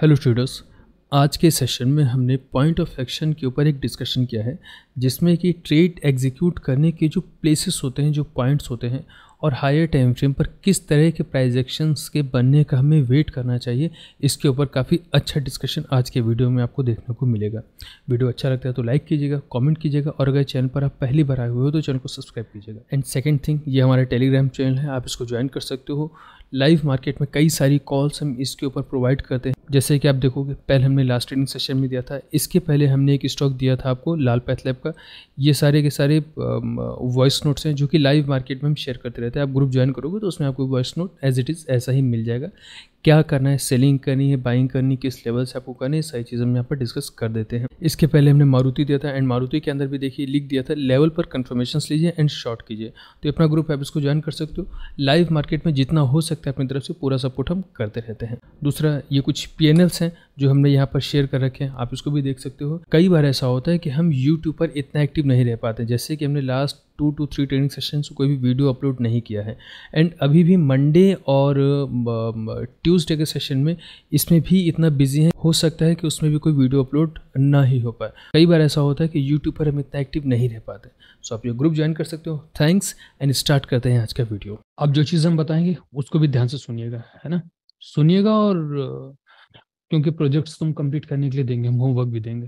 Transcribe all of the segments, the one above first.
Hello students आज के session में हमने पॉइंट ऑफ एक्शन के ऊपर एक डिस्कशन किया है जिसमें कि ट्रेड एग्जीक्यूट करने के जो प्लेसेस होते हैं जो पॉइंट्स होते हैं और हायर टाइम फ्रेम पर किस तरह के प्राइज के बनने का हमें वेट करना चाहिए इसके ऊपर काफ़ी अच्छा डिस्कशन आज के वीडियो में आपको देखने को मिलेगा वीडियो अच्छा लगता है तो लाइक कीजिएगा कमेंट कीजिएगा और अगर चैनल पर आप पहली बार आए हुए हो तो चैनल को सब्सक्राइब कीजिएगा एंड सेकेंड थिंग ये हमारा टेलीग्राम चैनल है आप इसको ज्वाइन कर सकते हो लाइव मार्केट में कई सारी कॉल्स हम इसके ऊपर प्रोवाइड करते हैं जैसे कि आप देखोगे पहले हमने लास्ट ट्रेडिंग सेशन में दिया था इसके पहले हमने एक स्टॉक दिया था आपको लाल पैथलैब का ये सारे के सारे वॉइस नोट्स हैं जो कि लाइव मार्केट में हम शेयर करते रहते हैं आप ग्रुप ज्वाइन करोगे तो उसमें आपको voice note as it is ऐसा ही मिल जाएगा क्या करना है सेलिंग करनी है बाइंग करनी किस लेवल से आपको करनी है सारी चीज़ें हम यहाँ पर डिस्कस कर देते हैं इसके पहले हमने मारुति दिया था एंड मारुति के अंदर भी देखिए लिख दिया था लेवल पर कन्फर्मेशन लीजिए एंड शॉर्ट कीजिए तो अपना ग्रुप है आप इसको ज्वाइन कर सकते हो लाइव मार्केट में जितना हो सकता है अपनी तरफ से पूरा सपोर्ट हम करते रहते हैं दूसरा ये कुछ पी हैं जो हमने यहाँ पर शेयर कर रखे हैं आप इसको भी देख सकते हो कई बार ऐसा होता है कि हम यूट्यूब पर इतना एक्टिव नहीं रह पाते जैसे कि हमने last two two three training session कोई भी वीडियो अपलोड नहीं किया है एंड अभी भी मंडे और ट्यूसडे के सेशन में इसमें भी इतना बिजी है हो सकता है कि उसमें भी कोई वीडियो अपलोड ना ही हो पाए कई बार ऐसा होता है कि यूट्यूब पर हम इतना एक्टिव नहीं रह पाते सो आप ये ग्रुप ज्वाइन कर सकते हो थैंक्स एंड स्टार्ट करते हैं आज का वीडियो अब जो चीज़ हम बताएंगे उसको भी ध्यान से सुनिएगा है ना सुनिएगा और क्योंकि प्रोजेक्ट्स तुम कंप्लीट करने के लिए देंगे हम होमवर्क भी देंगे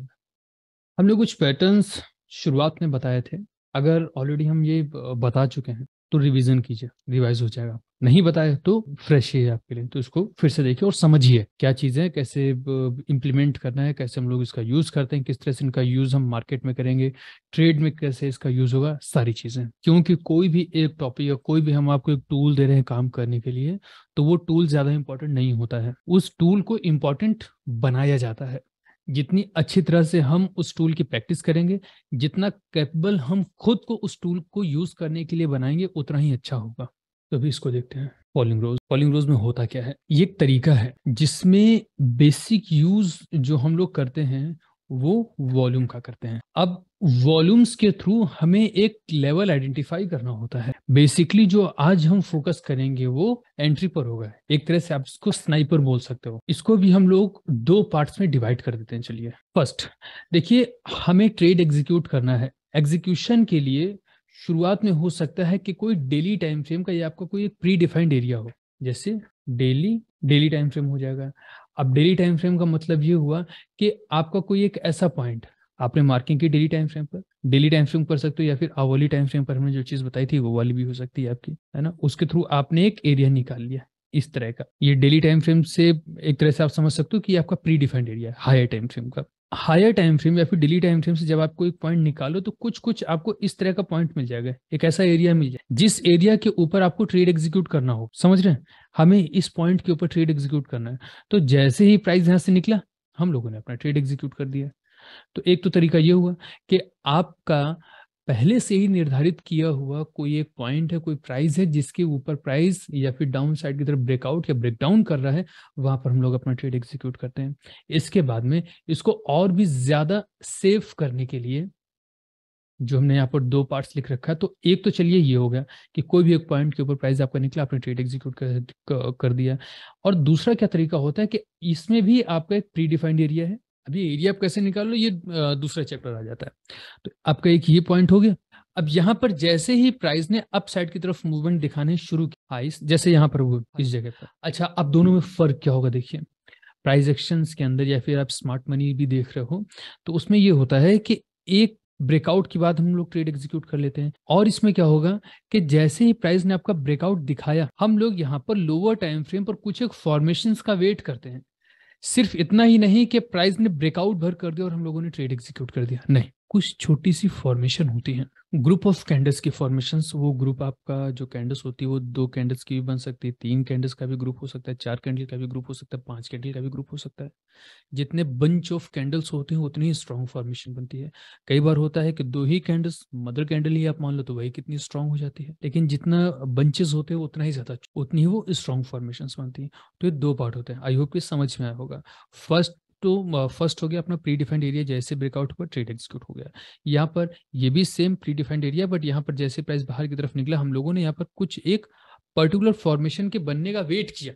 हमने कुछ पैटर्न्स शुरुआत में बताए थे अगर ऑलरेडी हम ये बता चुके हैं तो रिविजन कीजिए रिवाइज हो जाएगा नहीं बताए तो फ्रेश ही है आपके लिए तो इसको फिर से देखिए और समझिए क्या चीज़ें कैसे इंप्लीमेंट करना है कैसे हम लोग इसका यूज़ करते हैं किस तरह से इनका यूज़ हम मार्केट में करेंगे ट्रेड में कैसे इसका यूज़ होगा सारी चीज़ें क्योंकि कोई भी एक टॉपिक या कोई भी हम आपको एक टूल दे रहे हैं काम करने के लिए तो वो टूल ज़्यादा इंपॉर्टेंट नहीं होता है उस टूल को इम्पोर्टेंट बनाया जाता है जितनी अच्छी तरह से हम उस टूल की प्रैक्टिस करेंगे जितना कैपेबल हम खुद को उस टूल को यूज करने के लिए बनाएंगे उतना ही अच्छा होगा तो अभी इसको देखते हैं पॉलिंग रोज पॉलिंग रोज में होता क्या है ये एक तरीका है जिसमें बेसिक यूज जो हम लोग करते हैं वो वॉल्यूम का करते हैं अब वॉल्यूम्स के थ्रू हमें एक लेवल आइडेंटिफाई करना होता है बेसिकली जो आज हम फोकस करेंगे वो एंट्री पर होगा एक तरह से आप इसको स्नाइपर बोल सकते हो इसको भी हम लोग दो पार्ट्स में डिवाइड कर देते हैं चलिए फर्स्ट देखिए हमें ट्रेड एग्जीक्यूट करना है एग्जीक्यूशन के लिए शुरुआत में हो सकता है कि कोई डेली टाइम फ्रेम का या आपका कोई एक प्री डिफाइंड एरिया हो जैसे डेली डेली टाइम फ्रेम हो जाएगा अब डेली टाइम फ्रेम का मतलब ये हुआ कि आपका कोई एक ऐसा पॉइंट आपने मार्किंग की डेली टाइम फ्रेम पर डेली टाइम फ्रेम कर सकते हो या फिर आवली टाइम फ्रेम पर हमने जो चीज बताई थी वो वाली भी हो सकती है आपकी है ना उसके थ्रू आपने एक एरिया निकाल लिया इस तरह का ये डेली टाइम फ्रेम से एक तरह से आप समझ सकते हो कि आपका predefined area higher time frame का हायर टाइम फ्रेम या फिर डेली टाइम फ्रेम से जब आप कोई पॉइंट निकालो तो कुछ कुछ आपको इस तरह का पॉइंट मिल जाएगा एक ऐसा एरिया मिल जाए जिस एरिया के ऊपर आपको ट्रेड एग्जीक्यूट करना हो समझ रहे हैं हमें इस पॉइंट के ऊपर ट्रेड एग्जीक्यूट करना है तो जैसे ही प्राइस यहाँ से निकला हम लोगों ने अपना ट्रेड एग्जीक्यूट कर दिया तो एक तो तरीका ये हुआ कि आपका पहले से ही निर्धारित किया हुआ कोई एक पॉइंट है कोई प्राइस है जिसके ऊपर प्राइस या फिर डाउन साइड की तरफ ब्रेकआउट या ब्रेकडाउन कर रहा है वहां पर हम लोग अपना ट्रेड एग्जीक्यूट करते हैं इसके बाद में इसको और भी ज्यादा सेफ करने के लिए जो हमने यहाँ पर दो पार्ट्स लिख रखा है तो एक तो चलिए ये हो गया कि कोई भी एक पॉइंट के ऊपर प्राइस आपका निकला आपने ट्रेड एग्जीक्यूट कर, कर दिया और दूसरा क्या तरीका होता है कि इसमें भी आपका एक प्रीडिफाइंड एरिया है अब ये एरिया आप कैसे निकाल लो ये दूसरा चैप्टर आ जाता है तो आपका एक ये पॉइंट हो गया अब यहाँ पर जैसे ही प्राइस ने अप साइड की तरफ मूवमेंट दिखाने शुरू किया हाइस जैसे यहाँ पर हुए इस जगह पर अच्छा अब दोनों में फर्क क्या होगा देखिए प्राइस एक्शन के अंदर या फिर आप स्मार्ट मनी भी देख रहे हो तो उसमें ये होता है कि एक ब्रेकआउट के बाद हम लोग ट्रेड एग्जीक्यूट कर लेते हैं और इसमें क्या होगा कि जैसे ही प्राइस ने आपका ब्रेकआउट दिखाया हम लोग यहाँ पर लोअर टाइम फ्रेम पर कुछ एक फॉर्मेशन का वेट करते हैं सिर्फ इतना ही नहीं कि प्राइस ने ब्रेकआउट भर कर दिया और हम लोगों ने ट्रेड एग्जीक्यूट कर दिया नहीं कुछ छोटी सी फॉर्मेशन होती है ग्रुप ऑफ कैंडल्स की फॉर्मेशन वो ग्रुप आपका जो कैंडल्स होती है वो दो कैंडल्स की भी बन सकती है तीन कैंडल्स का भी ग्रुप हो सकता है चार कैंडल का भी ग्रुप हो सकता है पांच कैंडल का भी ग्रुप हो सकता है जितने बंच ऑफ कैंडल्स होते हैं उतनी ही स्ट्रांग फॉर्मेशन बनती है कई बार होता है कि दो ही कैंडल्स मदर कैंडल ही आप मान लो तो वही कितनी स्ट्रांग हो जाती है लेकिन जितना बंचेस होते हैं उतना ही ज्यादा उतनी ही वो स्ट्रांग फॉर्मेशन बनती है तो ये दो पार्ट होते हैं आई होप ये समझ में आया होगा फर्स्ट तो फर्स्ट हो गया अपना प्री डिफाइंड एरिया जैसे ब्रेकआउट हुआ ट्रेड एक्सिक्यूट हो गया यहाँ पर ये भी same predefined area but यहाँ पर जैसे प्राइस बाहर की तरफ निकला हम लोगों ने यहाँ पर कुछ एक पर्टिकुलर फॉर्मेशन के बनने का वेट किया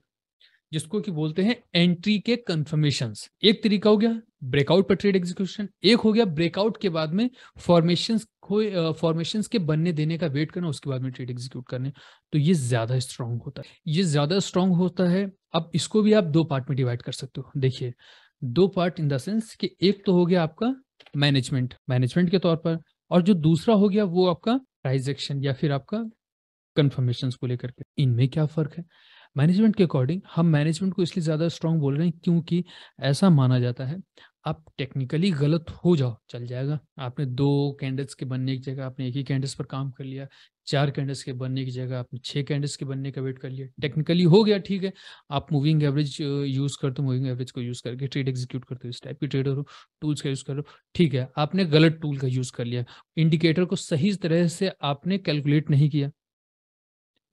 जिसको कि बोलते हैं एंट्री के कंफर्मेशन एक तरीका हो गया ब्रेकआउट पर ट्रेड एग्जीक्यूशन एक हो गया ब्रेकआउट के बाद में फॉर्मेशन को फॉर्मेशन के बनने देने का वेट करना उसके बाद में ट्रेड एग्जीक्यूट करने तो ये ज्यादा स्ट्रांग होता है ये ज्यादा स्ट्रांग होता है अब इसको भी आप दो पार्ट में डिवाइड कर सकते हो देखिए दो पार्ट इन द सेंस कि एक तो हो गया आपका मैनेजमेंट मैनेजमेंट के तौर पर और जो दूसरा हो गया वो आपका प्राइज एक्शन या फिर आपका कन्फर्मेशन को लेकर के इनमें क्या फर्क है मैनेजमेंट के अकॉर्डिंग हम मैनेजमेंट को इसलिए ज़्यादा स्ट्रांग बोल रहे हैं क्योंकि ऐसा माना जाता है आप टेक्निकली गलत हो जाओ चल जाएगा आपने दो कैंडल्स के बनने की जगह आपने एक ही कैंडल्स पर काम कर लिया चार कैंडल्स के बनने की जगह आपने छह कैंडल्स के बनने का वेट कर लिया टेक्निकली हो गया ठीक है आप मूविंग एवरेज यूज़ करते हो मूविंग एवरेज को यूज़ करके ट्रेड एग्जीक्यूट करते हो इस टाइप के ट्रेडर हो टूल्स का यूज़ करो ठीक है आपने गलत टूल का यूज़ कर लिया इंडिकेटर को सही तरह से आपने कैलकुलेट नहीं किया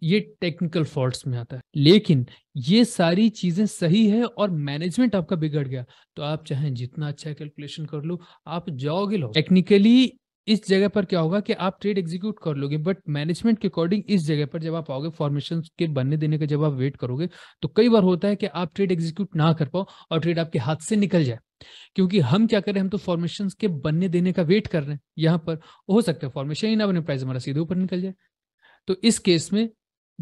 ये टेक्निकल फॉल्ट्स में आता है लेकिन ये सारी चीजें सही है और मैनेजमेंट आपका बिगड़ गया तो आप चाहे जितना अच्छा कैलकुलेशन कर लो आप जाओगे लो टेक्निकली इस जगह पर क्या होगा कि आप ट्रेड एग्जीक्यूट कर लोगे बट मैनेजमेंट के अकॉर्डिंग इस जगह पर जब आप आओगे फॉर्मेशन के बनने देने का जब आप वेट करोगे तो कई बार होता है कि आप ट्रेड एग्जीक्यूट ना कर पाओ और ट्रेड आपके हाथ से निकल जाए क्योंकि हम क्या करें हम तो फॉर्मेशन के बनने देने का वेट कर रहे हैं यहां पर हो सकता है फॉर्मेशन ही ना बने प्राइस हमारा सीधे ऊपर निकल जाए तो इस केस में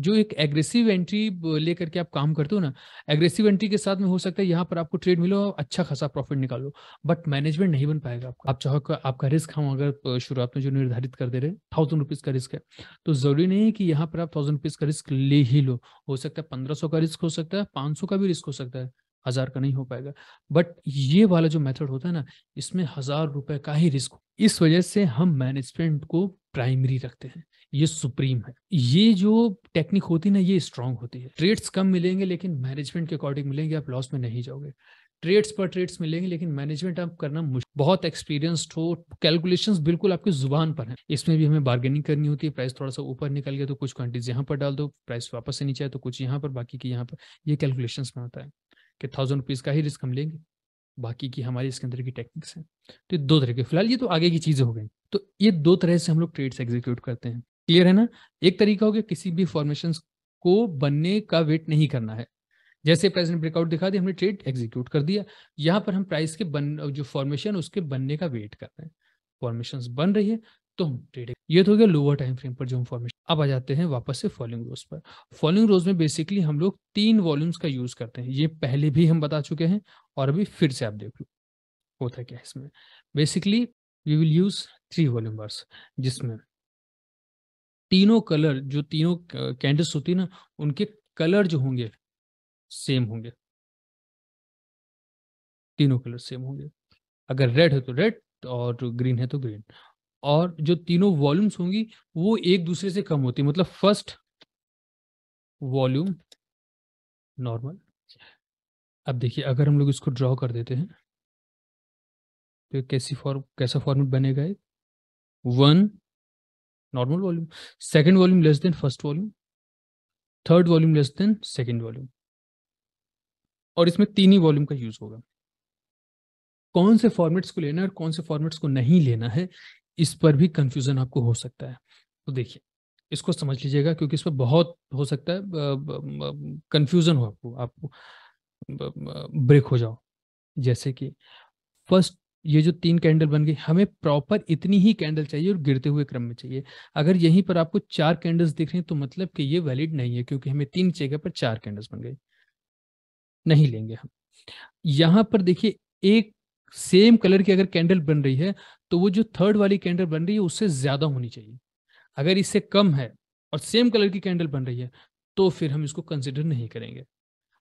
जो एक एग्रेसिव एंट्री लेकर के आप काम करते हो ना एग्रेसिव एंट्री के साथ में हो सकता है यहाँ पर आपको ट्रेड मिलो अच्छा खासा प्रॉफिट निकालो बट मैनेजमेंट नहीं बन पाएगा आपका आप चाहो आपका रिस्क हम अगर शुरुआत में जो निर्धारित कर दे रहे हैं थाउजेंड रुपीज का रिस्क है तो जरूरी नहीं है कि यहाँ पर आप थाउजेंड रुपीज का रिस्क ले ही लो हो सकता है पंद्रह का रिस्क हो सकता है पांच का भी रिस्क हो सकता है हजार का नहीं हो पाएगा बट ये वाला जो मेथड होता है ना इसमें हजार रुपए का ही रिस्क इस वजह से हम मैनेजमेंट को प्राइमरी रखते हैं ये सुप्रीम है ये जो टेक्निक होती ना ये स्ट्रांग होती है ट्रेड्स कम मिलेंगे लेकिन मैनेजमेंट के अकॉर्डिंग मिलेंगे आप लॉस में नहीं जाओगे ट्रेड्स पर ट्रेड्स मिलेंगे लेकिन मैनेजमेंट आप करना बहुत एक्सपीरियंस्ड हो कैलकुलेशन बिल्कुल आपकी जुबान पर है इसमें भी हमें बार्गेनिंग करनी होती है प्राइस थोड़ा सा ऊपर निकल गया तो कुछ क्वांटिटीज यहाँ पर डाल दो प्राइस वापस से नीचे आए तो कुछ यहाँ पर बाकी की यहाँ पर ये यह कैलकुलेशन में आता है कि थाउजेंड रुपीज का ही रिस्क हम लेंगे बाकी की हमारी इसके अंदर की टेक्निक्स हैं तो ये दो तरह के फिलहाल ये तो आगे की चीजें हो गई तो ये दो तरह से हम लोग ट्रेड्स एग्जीक्यूट करते हैं क्लियर है ना एक तरीका हो गया किसी भी फॉर्मेशन को बनने का वेट नहीं करना है जैसे प्रेजेंट ब्रेकआउट दिखा दी हमने ट्रेड एग्जीक्यूट कर दिया यहाँ पर हम प्राइस के बन जो फॉर्मेशन उसके बनने का वेट कर रहे हैं फॉर्मेशन बन रही है तो हम ट्रेड ये तो हो गया लोअर टाइम फ्रेम पर जो हम फॉर्मेशन अब आ जाते हैं वापस से फॉलोइंग रोज पर फॉलोइंग रोज में बेसिकली हम लोग तीन वॉल्यूम्स का यूज करते हैं ये पहले भी हम बता चुके हैं और अभी फिर से आप देख लो होता क्या है इसमें basically we will use three volume bars जिसमें तीनों कलर जो तीनों कैंडल्स होती है ना उनके कलर जो होंगे सेम होंगे तीनों कलर सेम होंगे अगर रेड है तो रेड और ग्रीन है तो ग्रीन और जो तीनों वॉल्यूम्स होंगी वो एक दूसरे से कम होती है मतलब फर्स्ट वॉल्यूम नॉर्मल अब देखिए अगर हम लोग इसको ड्रॉ कर देते हैं तो कैसी फॉर्म कैसा फॉर्मेट बनेगा one normal volume second volume less than first volume third volume less than second volume और इसमें तीन ही वॉल्यूम का यूज होगा कौन से फॉर्मेट्स को लेना है और कौन से फॉर्मेट्स को नहीं लेना है इस पर भी कंफ्यूजन आपको हो सकता है तो देखिए इसको समझ लीजिएगा क्योंकि इस पर बहुत हो सकता है कंफ्यूजन हो आपको आपको ब्रेक हो जाओ जैसे कि फर्स्ट ये जो तीन कैंडल बन गई हमें प्रॉपर इतनी ही कैंडल चाहिए और गिरते हुए क्रम में चाहिए अगर यहीं पर आपको चार कैंडल्स दिख रहे हैं तो मतलब कि ये वैलिड नहीं है क्योंकि हमें तीन जगह पर चार कैंडल्स बन गए नहीं लेंगे हम यहां पर देखिए एक सेम कलर की अगर कैंडल बन रही है तो वो जो थर्ड वाली कैंडल बन रही है उससे ज्यादा होनी चाहिए अगर इससे कम है और सेम कलर की कैंडल बन रही है तो फिर हम इसको कंसिडर नहीं करेंगे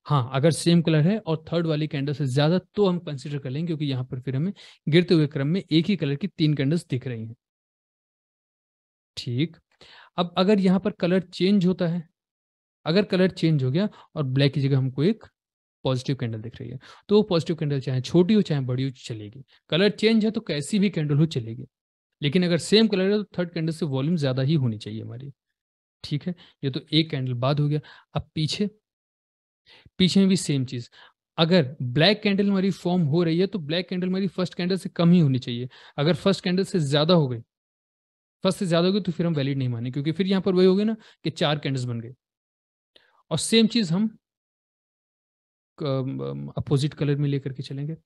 हाँ अगर सेम कलर है और थर्ड वाली कैंडल से ज्यादा तो हम कंसिडर कर लेंगे क्योंकि यहाँ पर फिर हमें गिरते हुए क्रम में एक ही कलर की तीन कैंडल्स दिख रही हैं ठीक अब अगर यहाँ पर कलर चेंज होता है अगर कलर चेंज हो गया और ब्लैक की जगह हमको एक पॉजिटिव कैंडल दिख रही है तो वो पॉजिटिव कैंडल चाहे छोटी हो चाहे बड़ी हो चलेगी कलर चेंज है तो कैसी भी कैंडल हो चलेगी लेकिन अगर सेम कलर है तो थर्ड कैंडल से वॉल्यूम ज्यादा ही होनी चाहिए हमारी ठीक है ये तो एक कैंडल बाद हो गया अब पीछे पीछे में भी सेम चीज अगर ब्लैक कैंडल हमारी फॉर्म हो रही है तो ब्लैक कैंडल हमारी फर्स्ट कैंडल से कम ही होनी चाहिए अगर फर्स्ट कैंडल से ज्यादा हो गई फर्स्ट से ज्यादा हो गई तो फिर हम वैलिड नहीं माने क्योंकि फिर यहां पर वही हो ना कि चार कैंडल्स बन गए और सेम चीज हम अपोजिट कलर में लेकर के चलेंगे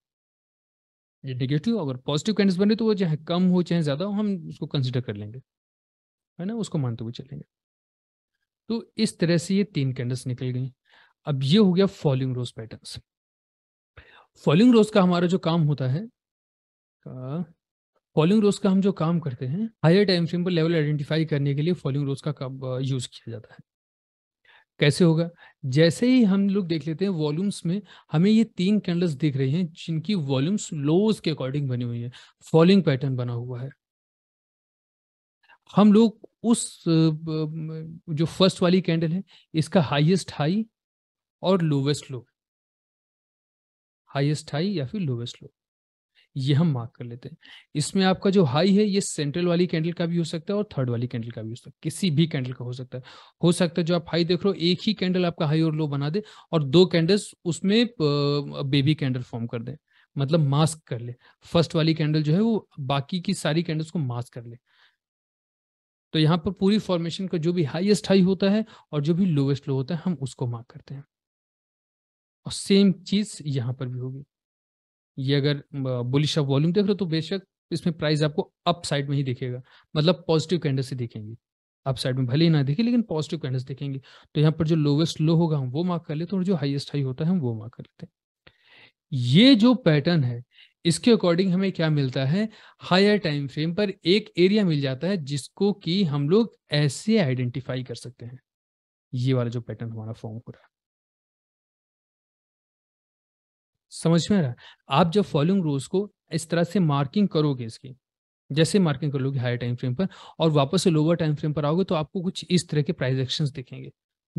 ये नेगेटिव अगर पॉजिटिव कैंडल्स बने तो वो चाहे कम हो चाहे ज्यादा हो हम उसको कंसिडर कर लेंगे है ना उसको मानते हुए चलेंगे तो इस तरह से ये तीन कैंडल्स निकल गई अब ये हो गया following rose pattern following rose का हमारा जो काम होता है फॉलोइंग रोज का हम जो काम करते हैं हायर टाइम फ्रेम पर लेवल आइडेंटिफाई करने के लिए फॉलोइंग रोज का यूज किया जाता है कैसे होगा जैसे ही हम लोग देख लेते हैं वॉल्यूम्स में हमें ये तीन कैंडल्स दिख रही हैं जिनकी वॉल्यूम्स लोज के अकॉर्डिंग बनी हुई है फॉलोइंग पैटर्न बना हुआ है हम लोग उस जो फर्स्ट वाली कैंडल है इसका हाईएस्ट हाई और लोवेस्ट लो हाईएस्ट हाई या फिर लोवेस्ट लो ये हम मार्क कर लेते हैं इसमें आपका जो हाई है ये सेंट्रल वाली कैंडल का भी हो सकता है और थर्ड वाली कैंडल का भी हो सकता है किसी भी कैंडल का हो सकता है हो सकता है जो आप हाई देख रहे हो एक ही कैंडल आपका हाई और लो बना दे और दो कैंडल्स उसमें बेबी कैंडल फॉर्म कर दे मतलब मास्क कर ले फर्स्ट वाली कैंडल जो है वो बाकी की सारी कैंडल्स को मास्क कर ले तो यहाँ पर पूरी फॉर्मेशन का जो भी हाईएस्ट हाई होता है और जो भी लोवेस्ट लो होता है हम उसको मार्क करते हैं और सेम चीज यहाँ पर भी होगी ये अगर बुलिश ऑफ वॉल्यूम देख रहे हो तो बेशक इसमें प्राइस आपको अप साइड में ही दिखेगा मतलब पॉजिटिव कैंडल से दिखेंगे अप साइड में भले ही ना दिखे लेकिन पॉजिटिव कैंडल्स दिखेंगे तो यहाँ पर जो लोवेस्ट लो होगा हम वो मार्क कर लेते हैं और जो हाईएस्ट हाई होता है हम वो मार्क कर लेते हैं ये जो पैटर्न है इसके अकॉर्डिंग हमें क्या मिलता है हायर टाइम फ्रेम पर एक एरिया मिल जाता है जिसको कि हम लोग ऐसे आइडेंटिफाई कर सकते हैं ये वाला जो पैटर्न हमारा फॉर्म हो रहा है समझ में आ रहा है आप जब फॉलोइंग रोज को इस तरह से मार्किंग करोगे इसकी जैसे मार्किंग कर लोगे हायर टाइम फ्रेम पर और वापस से लोअर टाइम फ्रेम पर आओगे तो आपको कुछ इस तरह के प्राइस एक्शन दिखेंगे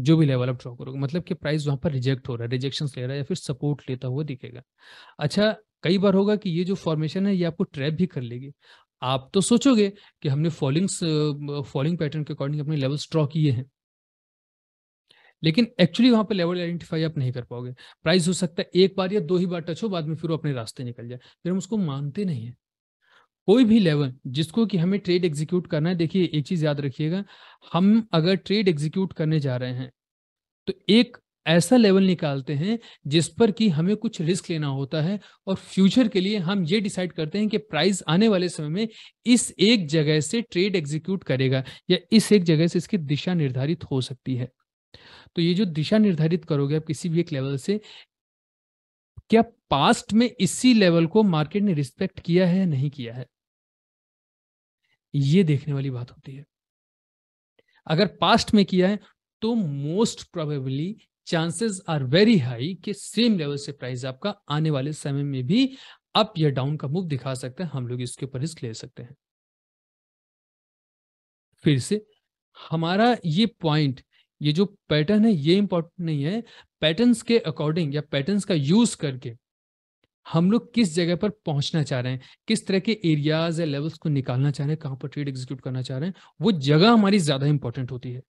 जो भी लेवल आप ड्रॉ करोगे मतलब कि प्राइस वहां पर रिजेक्ट हो रहा है रिजेक्शन ले रहा है या फिर सपोर्ट लेता हुआ दिखेगा अच्छा कई बार होगा कि ये जो फॉर्मेशन है ये आपको ट्रैप भी कर लेगी आप तो सोचोगे कि हमने फॉलिंग्स फॉलिंग पैटर्न के अकॉर्डिंग अपने लेवल्स ड्रॉ किए हैं लेकिन एक्चुअली वहां पे लेवल आइडेंटिफाई आप नहीं कर पाओगे प्राइस हो सकता है एक बार या दो ही बार टच हो बाद में फिर वो अपने रास्ते निकल जाए फिर हम उसको मानते नहीं है कोई भी लेवल जिसको कि हमें ट्रेड एग्जीक्यूट करना है देखिए एक चीज याद रखिएगा हम अगर ट्रेड एग्जीक्यूट करने जा रहे हैं तो एक ऐसा लेवल निकालते हैं जिस पर कि हमें कुछ रिस्क लेना होता है और फ्यूचर के लिए हम ये डिसाइड करते हैं कि प्राइस आने वाले समय में इस एक जगह से ट्रेड एग्जीक्यूट करेगा या इस एक जगह से इसकी दिशा निर्धारित हो सकती है तो ये जो दिशा निर्धारित करोगे आप किसी भी एक लेवल से क्या पास्ट में इसी लेवल को मार्केट ने रिस्पेक्ट किया है नहीं किया है ये देखने वाली बात होती है अगर पास्ट में किया है तो most probably chances are very high कि सेम लेवल से प्राइस आपका आने वाले समय में भी अप या डाउन का मूव दिखा सकते हैं हम लोग इसके ऊपर रिस्क ले सकते हैं फिर से हमारा ये पॉइंट ये जो पैटर्न है ये इंपॉर्टेंट नहीं है पैटर्न्स के अकॉर्डिंग या पैटर्न्स का यूज करके हम लोग किस जगह पर पहुंचना चाह रहे हैं किस तरह के एरियाज या लेवल्स को निकालना चाह रहे हैं कहां पर ट्रेड एग्जीक्यूट करना चाह रहे हैं वो जगह हमारी ज्यादा इंपॉर्टेंट होती है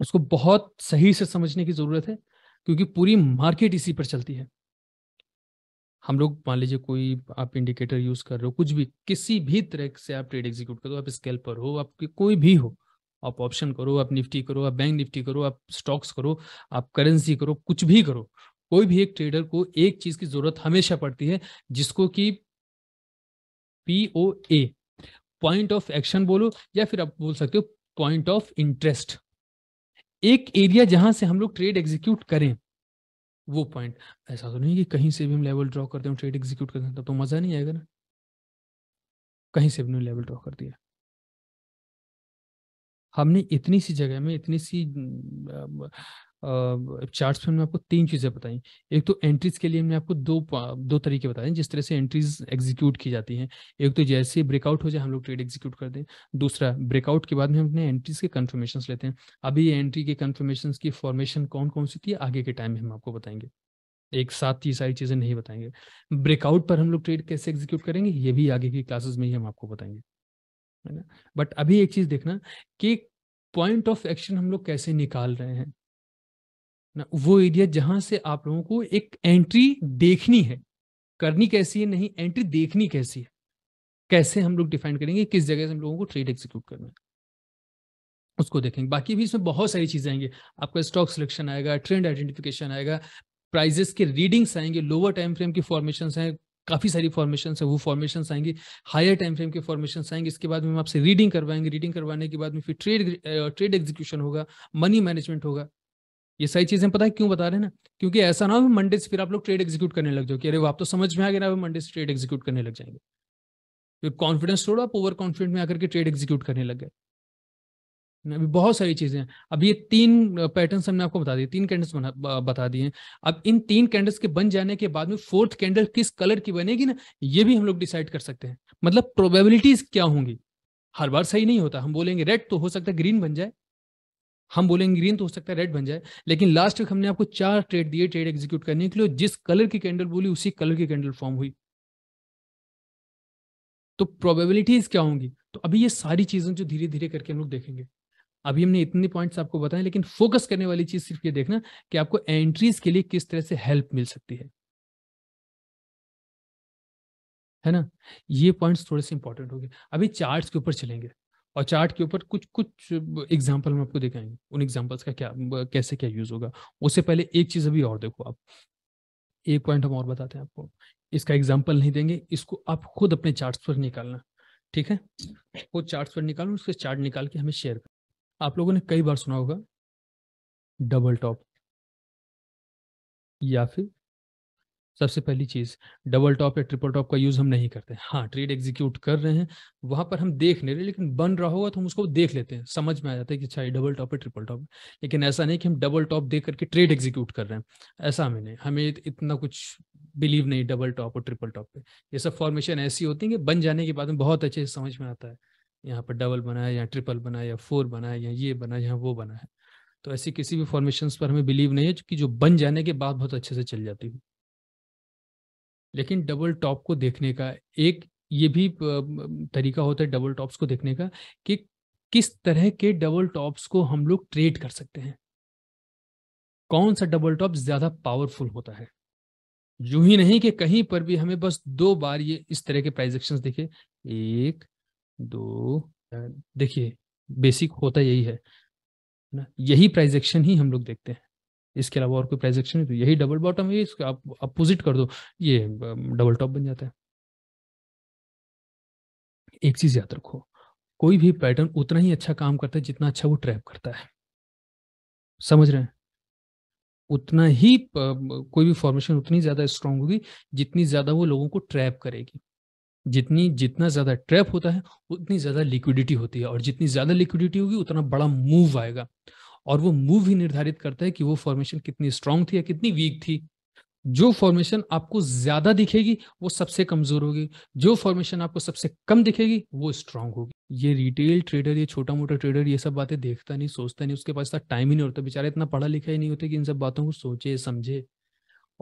उसको बहुत सही से समझने की जरूरत है क्योंकि पूरी मार्केट इसी पर चलती है हम लोग मान लीजिए कोई आप इंडिकेटर यूज कर रहे हो कुछ भी किसी भी तरह से आप ट्रेड एग्जीक्यूट कर दो आप स्केल पर हो आपके कोई भी हो आप ऑप्शन करो आप निफ्टी करो आप बैंक निफ्टी करो आप स्टॉक्स करो आप करेंसी करो कुछ भी करो कोई भी एक ट्रेडर को एक चीज की जरूरत हमेशा पड़ती है जिसको कि P O A point of action बोलो या फिर आप बोल सकते हो पॉइंट ऑफ इंटरेस्ट एक एरिया जहां से हम लोग ट्रेड एग्जीक्यूट करें वो पॉइंट ऐसा तो नहीं कि कहीं से भी हम लेवल ड्रॉ करते हैं ट्रेड एग्जीक्यूट करते हैं तो मजा नहीं आएगा ना कहीं से भी लेवल ड्रॉ कर दिया हमने इतनी सी जगह में इतनी सी चार्ट्स में आपको तीन चीज़ें बताई एक तो एंट्रीज के लिए हमने आपको दो दो तरीके बताए जिस तरह से एंट्रीज एग्जीक्यूट की जाती हैं एक तो जैसे ब्रेकआउट हो जाए हम लोग ट्रेड एग्जीक्यूट कर दें दूसरा ब्रेकआउट के बाद में हमने अपने एंट्रीज के कन्फर्मेशन लेते हैं अभी एंट्री के कन्फर्मेशन की फॉर्मेशन कौन कौन सी थी आगे के टाइम में हम आपको बताएंगे एक साथ ये सारी चीज़ें नहीं बताएंगे ब्रेकआउट पर हम लोग ट्रेड कैसे एग्जीक्यूट करेंगे ये भी आगे की क्लासेस में ही हम आपको बताएंगे है ना बट अभी एक चीज देखना कि पॉइंट ऑफ एक्शन हम लोग कैसे निकाल रहे हैं ना वो एरिया जहां से आप लोगों को एक एंट्री देखनी है करनी कैसी है नहीं एंट्री देखनी कैसी है कैसे हम लोग डिफाइन करेंगे किस जगह से हम लोगों को ट्रेड एग्जीक्यूट करना है उसको देखेंगे बाकी भी इसमें बहुत सारी चीजें आएंगी आपका स्टॉक सिलेक्शन आएगा ट्रेंड आइडेंटिफिकेशन आएगा प्राइजेस के रीडिंग्स आएंगे लोअर टाइम फ्रेम की फॉर्मेशन है काफ़ी सारी फॉर्मेशन है वो फॉर्मेशन आएंगी हायर टाइम फ्रेम के फॉर्मेशन आएंगे इसके बाद में हम आपसे रीडिंग करवाएंगे रीडिंग करवाने के बाद में फिर ट्रेड ट्रेड एग्जीक्यूशन होगा मनी मैनेजमेंट होगा ये सारी चीजें पता है क्यों बता रहे हैं ना क्योंकि ऐसा ना हो मंडे से फिर आप लोग ट्रेड एग्जीक्यूट करने लग जाओ कि अरे वो आप तो समझ में आ गया ना मंडे से ट्रेड एग्जीक्यूट करने लग जाएंगे फिर कॉन्फिडेंस थोड़ा आप ओवर कॉन्फिडेंट में आकर के ट्रेड एग्जीक्यूट करने लग गए अभी बहुत सारी चीजें हैं अब ये तीन पैटर्न हमने आपको बता दिए तीन कैंडल्स बता दिए अब इन तीन कैंडल्स के बन जाने के बाद में फोर्थ कैंडल किस कलर की बनेगी ना ये भी हम लोग डिसाइड कर सकते हैं मतलब प्रोबेबिलिटीज क्या होंगी हर बार सही नहीं होता हम बोलेंगे रेड तो हो सकता है ग्रीन बन जाए हम बोलेंगे ग्रीन तो हो सकता है रेड बन जाए लेकिन लास्ट वीक हमने आपको चार ट्रेड दिए ट्रेड एग्जीक्यूट करने के लिए जिस कलर की कैंडल बोली उसी कलर की कैंडल फॉर्म हुई तो प्रोबेबिलिटीज क्या होंगी तो अभी ये सारी चीजें जो धीरे धीरे करके हम लोग देखेंगे अभी हमने इतने पॉइंट्स आपको बताए लेकिन फोकस करने वाली चीज सिर्फ ये देखना कि आपको एंट्रीज के लिए किस तरह से हेल्प मिल सकती है है ना ये पॉइंट्स थोड़े से इंपॉर्टेंट होंगे अभी चार्ट्स के ऊपर चलेंगे और चार्ट के ऊपर कुछ कुछ एग्जाम्पल हम आपको दिखाएंगे उन एग्जाम्पल्स का क्या कैसे क्या यूज होगा उससे पहले एक चीज अभी और देखो आप एक पॉइंट हम और बताते हैं आपको इसका एग्जाम्पल नहीं देंगे इसको आप खुद अपने चार्ट्स पर निकालना ठीक है खुद चार्ट्स पर निकालो उसके चार्ट निकाल के हमें शेयर आप लोगों ने कई बार सुना होगा डबल टॉप या फिर सबसे पहली चीज़ डबल टॉप या ट्रिपल टॉप का यूज़ हम नहीं करते हाँ ट्रेड एग्जीक्यूट कर रहे हैं वहां पर हम देख नहीं रहे लेकिन बन रहा होगा तो हम उसको देख लेते हैं समझ में आ जाता है कि अच्छा ये डबल टॉप है ट्रिपल टॉप लेकिन ऐसा नहीं कि हम डबल टॉप देख करके ट्रेड एग्जीक्यूट कर रहे हैं ऐसा हमें नहीं हमें इतना कुछ बिलीव नहीं डबल टॉप और ट्रिपल टॉप पे ये सब फॉर्मेशन ऐसी होती है कि बन जाने के बाद में बहुत अच्छे से समझ में आता है यहाँ पर डबल बना है या ट्रिपल बना है या फोर बना है या ये बना है या वो बना है तो ऐसी किसी भी फॉर्मेशन पर हमें बिलीव नहीं है कि जो बन जाने के बाद बहुत अच्छे से चल जाती हो लेकिन डबल टॉप को देखने का एक ये भी तरीका होता है डबल टॉप्स को देखने का कि किस तरह के डबल टॉप्स को हम लोग ट्रेड कर सकते हैं कौन सा डबल टॉप ज्यादा पावरफुल होता है यूं ही नहीं कि कहीं पर भी हमें बस दो बार ये इस तरह के प्राइजेक्शन देखे एक दो देखिए बेसिक होता यही है ना यही प्राइजेक्शन एक्शन ही हम लोग देखते हैं इसके अलावा और कोई प्राइजेक्शन एक्शन नहीं तो यही डबल बॉटम है इसका आप अपोजिट कर दो ये डबल टॉप बन जाता है एक चीज याद रखो कोई भी पैटर्न उतना ही अच्छा काम करता है जितना अच्छा वो ट्रैप करता है समझ रहे हैं उतना ही कोई भी फॉर्मेशन उतनी ज्यादा स्ट्रांग होगी जितनी ज्यादा वो लोगों को ट्रैप करेगी जितनी जितना ज़्यादा ट्रैप होता है उतनी ज़्यादा लिक्विडिटी होती है और जितनी ज़्यादा लिक्विडिटी होगी उतना बड़ा मूव आएगा और वो मूव ही निर्धारित करता है कि वो फॉर्मेशन कितनी स्ट्रांग थी या कितनी वीक थी जो फॉर्मेशन आपको ज्यादा दिखेगी वो सबसे कमजोर होगी जो फॉर्मेशन आपको सबसे कम दिखेगी वो स्ट्रांग होगी ये रिटेल ट्रेडर ये छोटा मोटा ट्रेडर ये सब बातें देखता नहीं सोचता नहीं उसके पास इतना टाइम ही नहीं होता बेचारा इतना पढ़ा लिखा ही नहीं होता कि इन सब बातों को सोचे समझे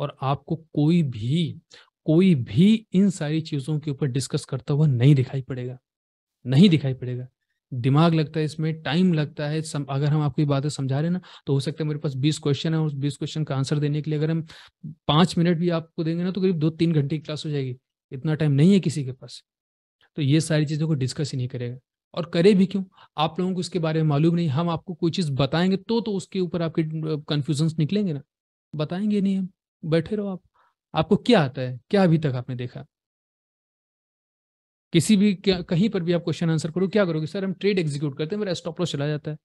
और आपको कोई भी कोई भी इन सारी चीजों के ऊपर डिस्कस करता हुआ नहीं दिखाई पड़ेगा नहीं दिखाई पड़ेगा दिमाग लगता है इसमें टाइम लगता है सम, अगर हम आपको बातें समझा रहे हैं ना तो हो सकता है मेरे पास बीस क्वेश्चन है उस बीस क्वेश्चन का आंसर देने के लिए अगर हम पाँच मिनट भी आपको देंगे ना तो करीब दो तीन घंटे की क्लास हो जाएगी इतना टाइम नहीं है किसी के पास तो ये सारी चीज़ों को डिस्कस ही नहीं करेगा और करे भी क्यों आप लोगों को इसके बारे में मालूम नहीं हम आपको कोई चीज़ बताएंगे तो तो उसके ऊपर आपके कन्फ्यूजन्स निकलेंगे ना बताएंगे नहीं हम बैठे रहो आप आपको क्या आता है क्या अभी तक आपने देखा किसी भी कहीं पर भी आप क्वेश्चन आंसर करो क्या करोगे सर हम ट्रेड एग्जीक्यूट करते हैं मेरा स्टॉप लॉस चला जाता है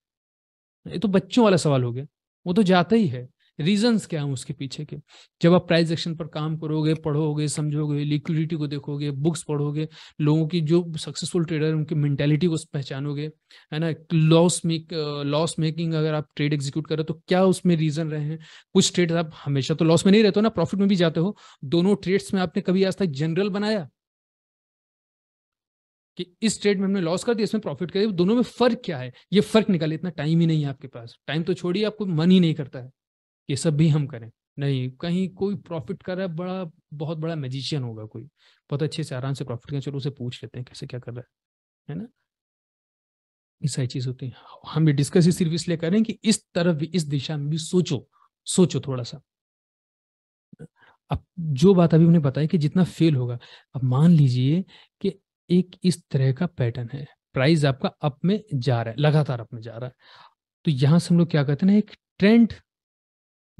ये तो बच्चों वाला सवाल हो गया वो तो जाता ही है रीजंस क्या हैं उसके पीछे के जब आप प्राइस एक्शन पर काम करोगे पढ़ोगे समझोगे लिक्विडिटी को देखोगे बुक्स पढ़ोगे लोगों की जो सक्सेसफुल ट्रेडर उनकी मैंटेलिटी को पहचानोगे है ना लॉस मेक लॉस मेकिंग अगर आप ट्रेड एग्जीक्यूट करें तो क्या उसमें रीजन रहे हैं कुछ ट्रेड आप हमेशा तो लॉस में नहीं रहते हो ना प्रॉफिट में भी जाते हो दोनों ट्रेड्स में आपने कभी आज तक जनरल बनाया कि इस ट्रेड में हमने लॉस कर दिया इसमें प्रॉफिट कर दिया दोनों में फर्क क्या है ये फर्क निकाले इतना टाइम ही नहीं है आपके पास टाइम तो छोड़िए आपको मन ही नहीं करता है ये सब भी हम करें नहीं कहीं कोई प्रॉफिट कर रहा है बड़ा बहुत बड़ा मैजिशियन होगा कोई बहुत अच्छे से आराम से प्रॉफिट कर चलो उसे पूछ लेते हैं कैसे क्या कर रहा है है ना ये सारी चीज होती है हम ये डिस्कस सिर्फ इसलिए करें कि इस तरफ भी इस दिशा में भी सोचो सोचो थोड़ा सा अब जो बात अभी उन्हें बताई कि जितना फेल होगा अब मान लीजिए कि एक इस तरह का पैटर्न है प्राइस आपका अप में जा रहा है लगातार अप में जा रहा है तो यहां से हम लोग क्या कहते हैं ना एक ट्रेंड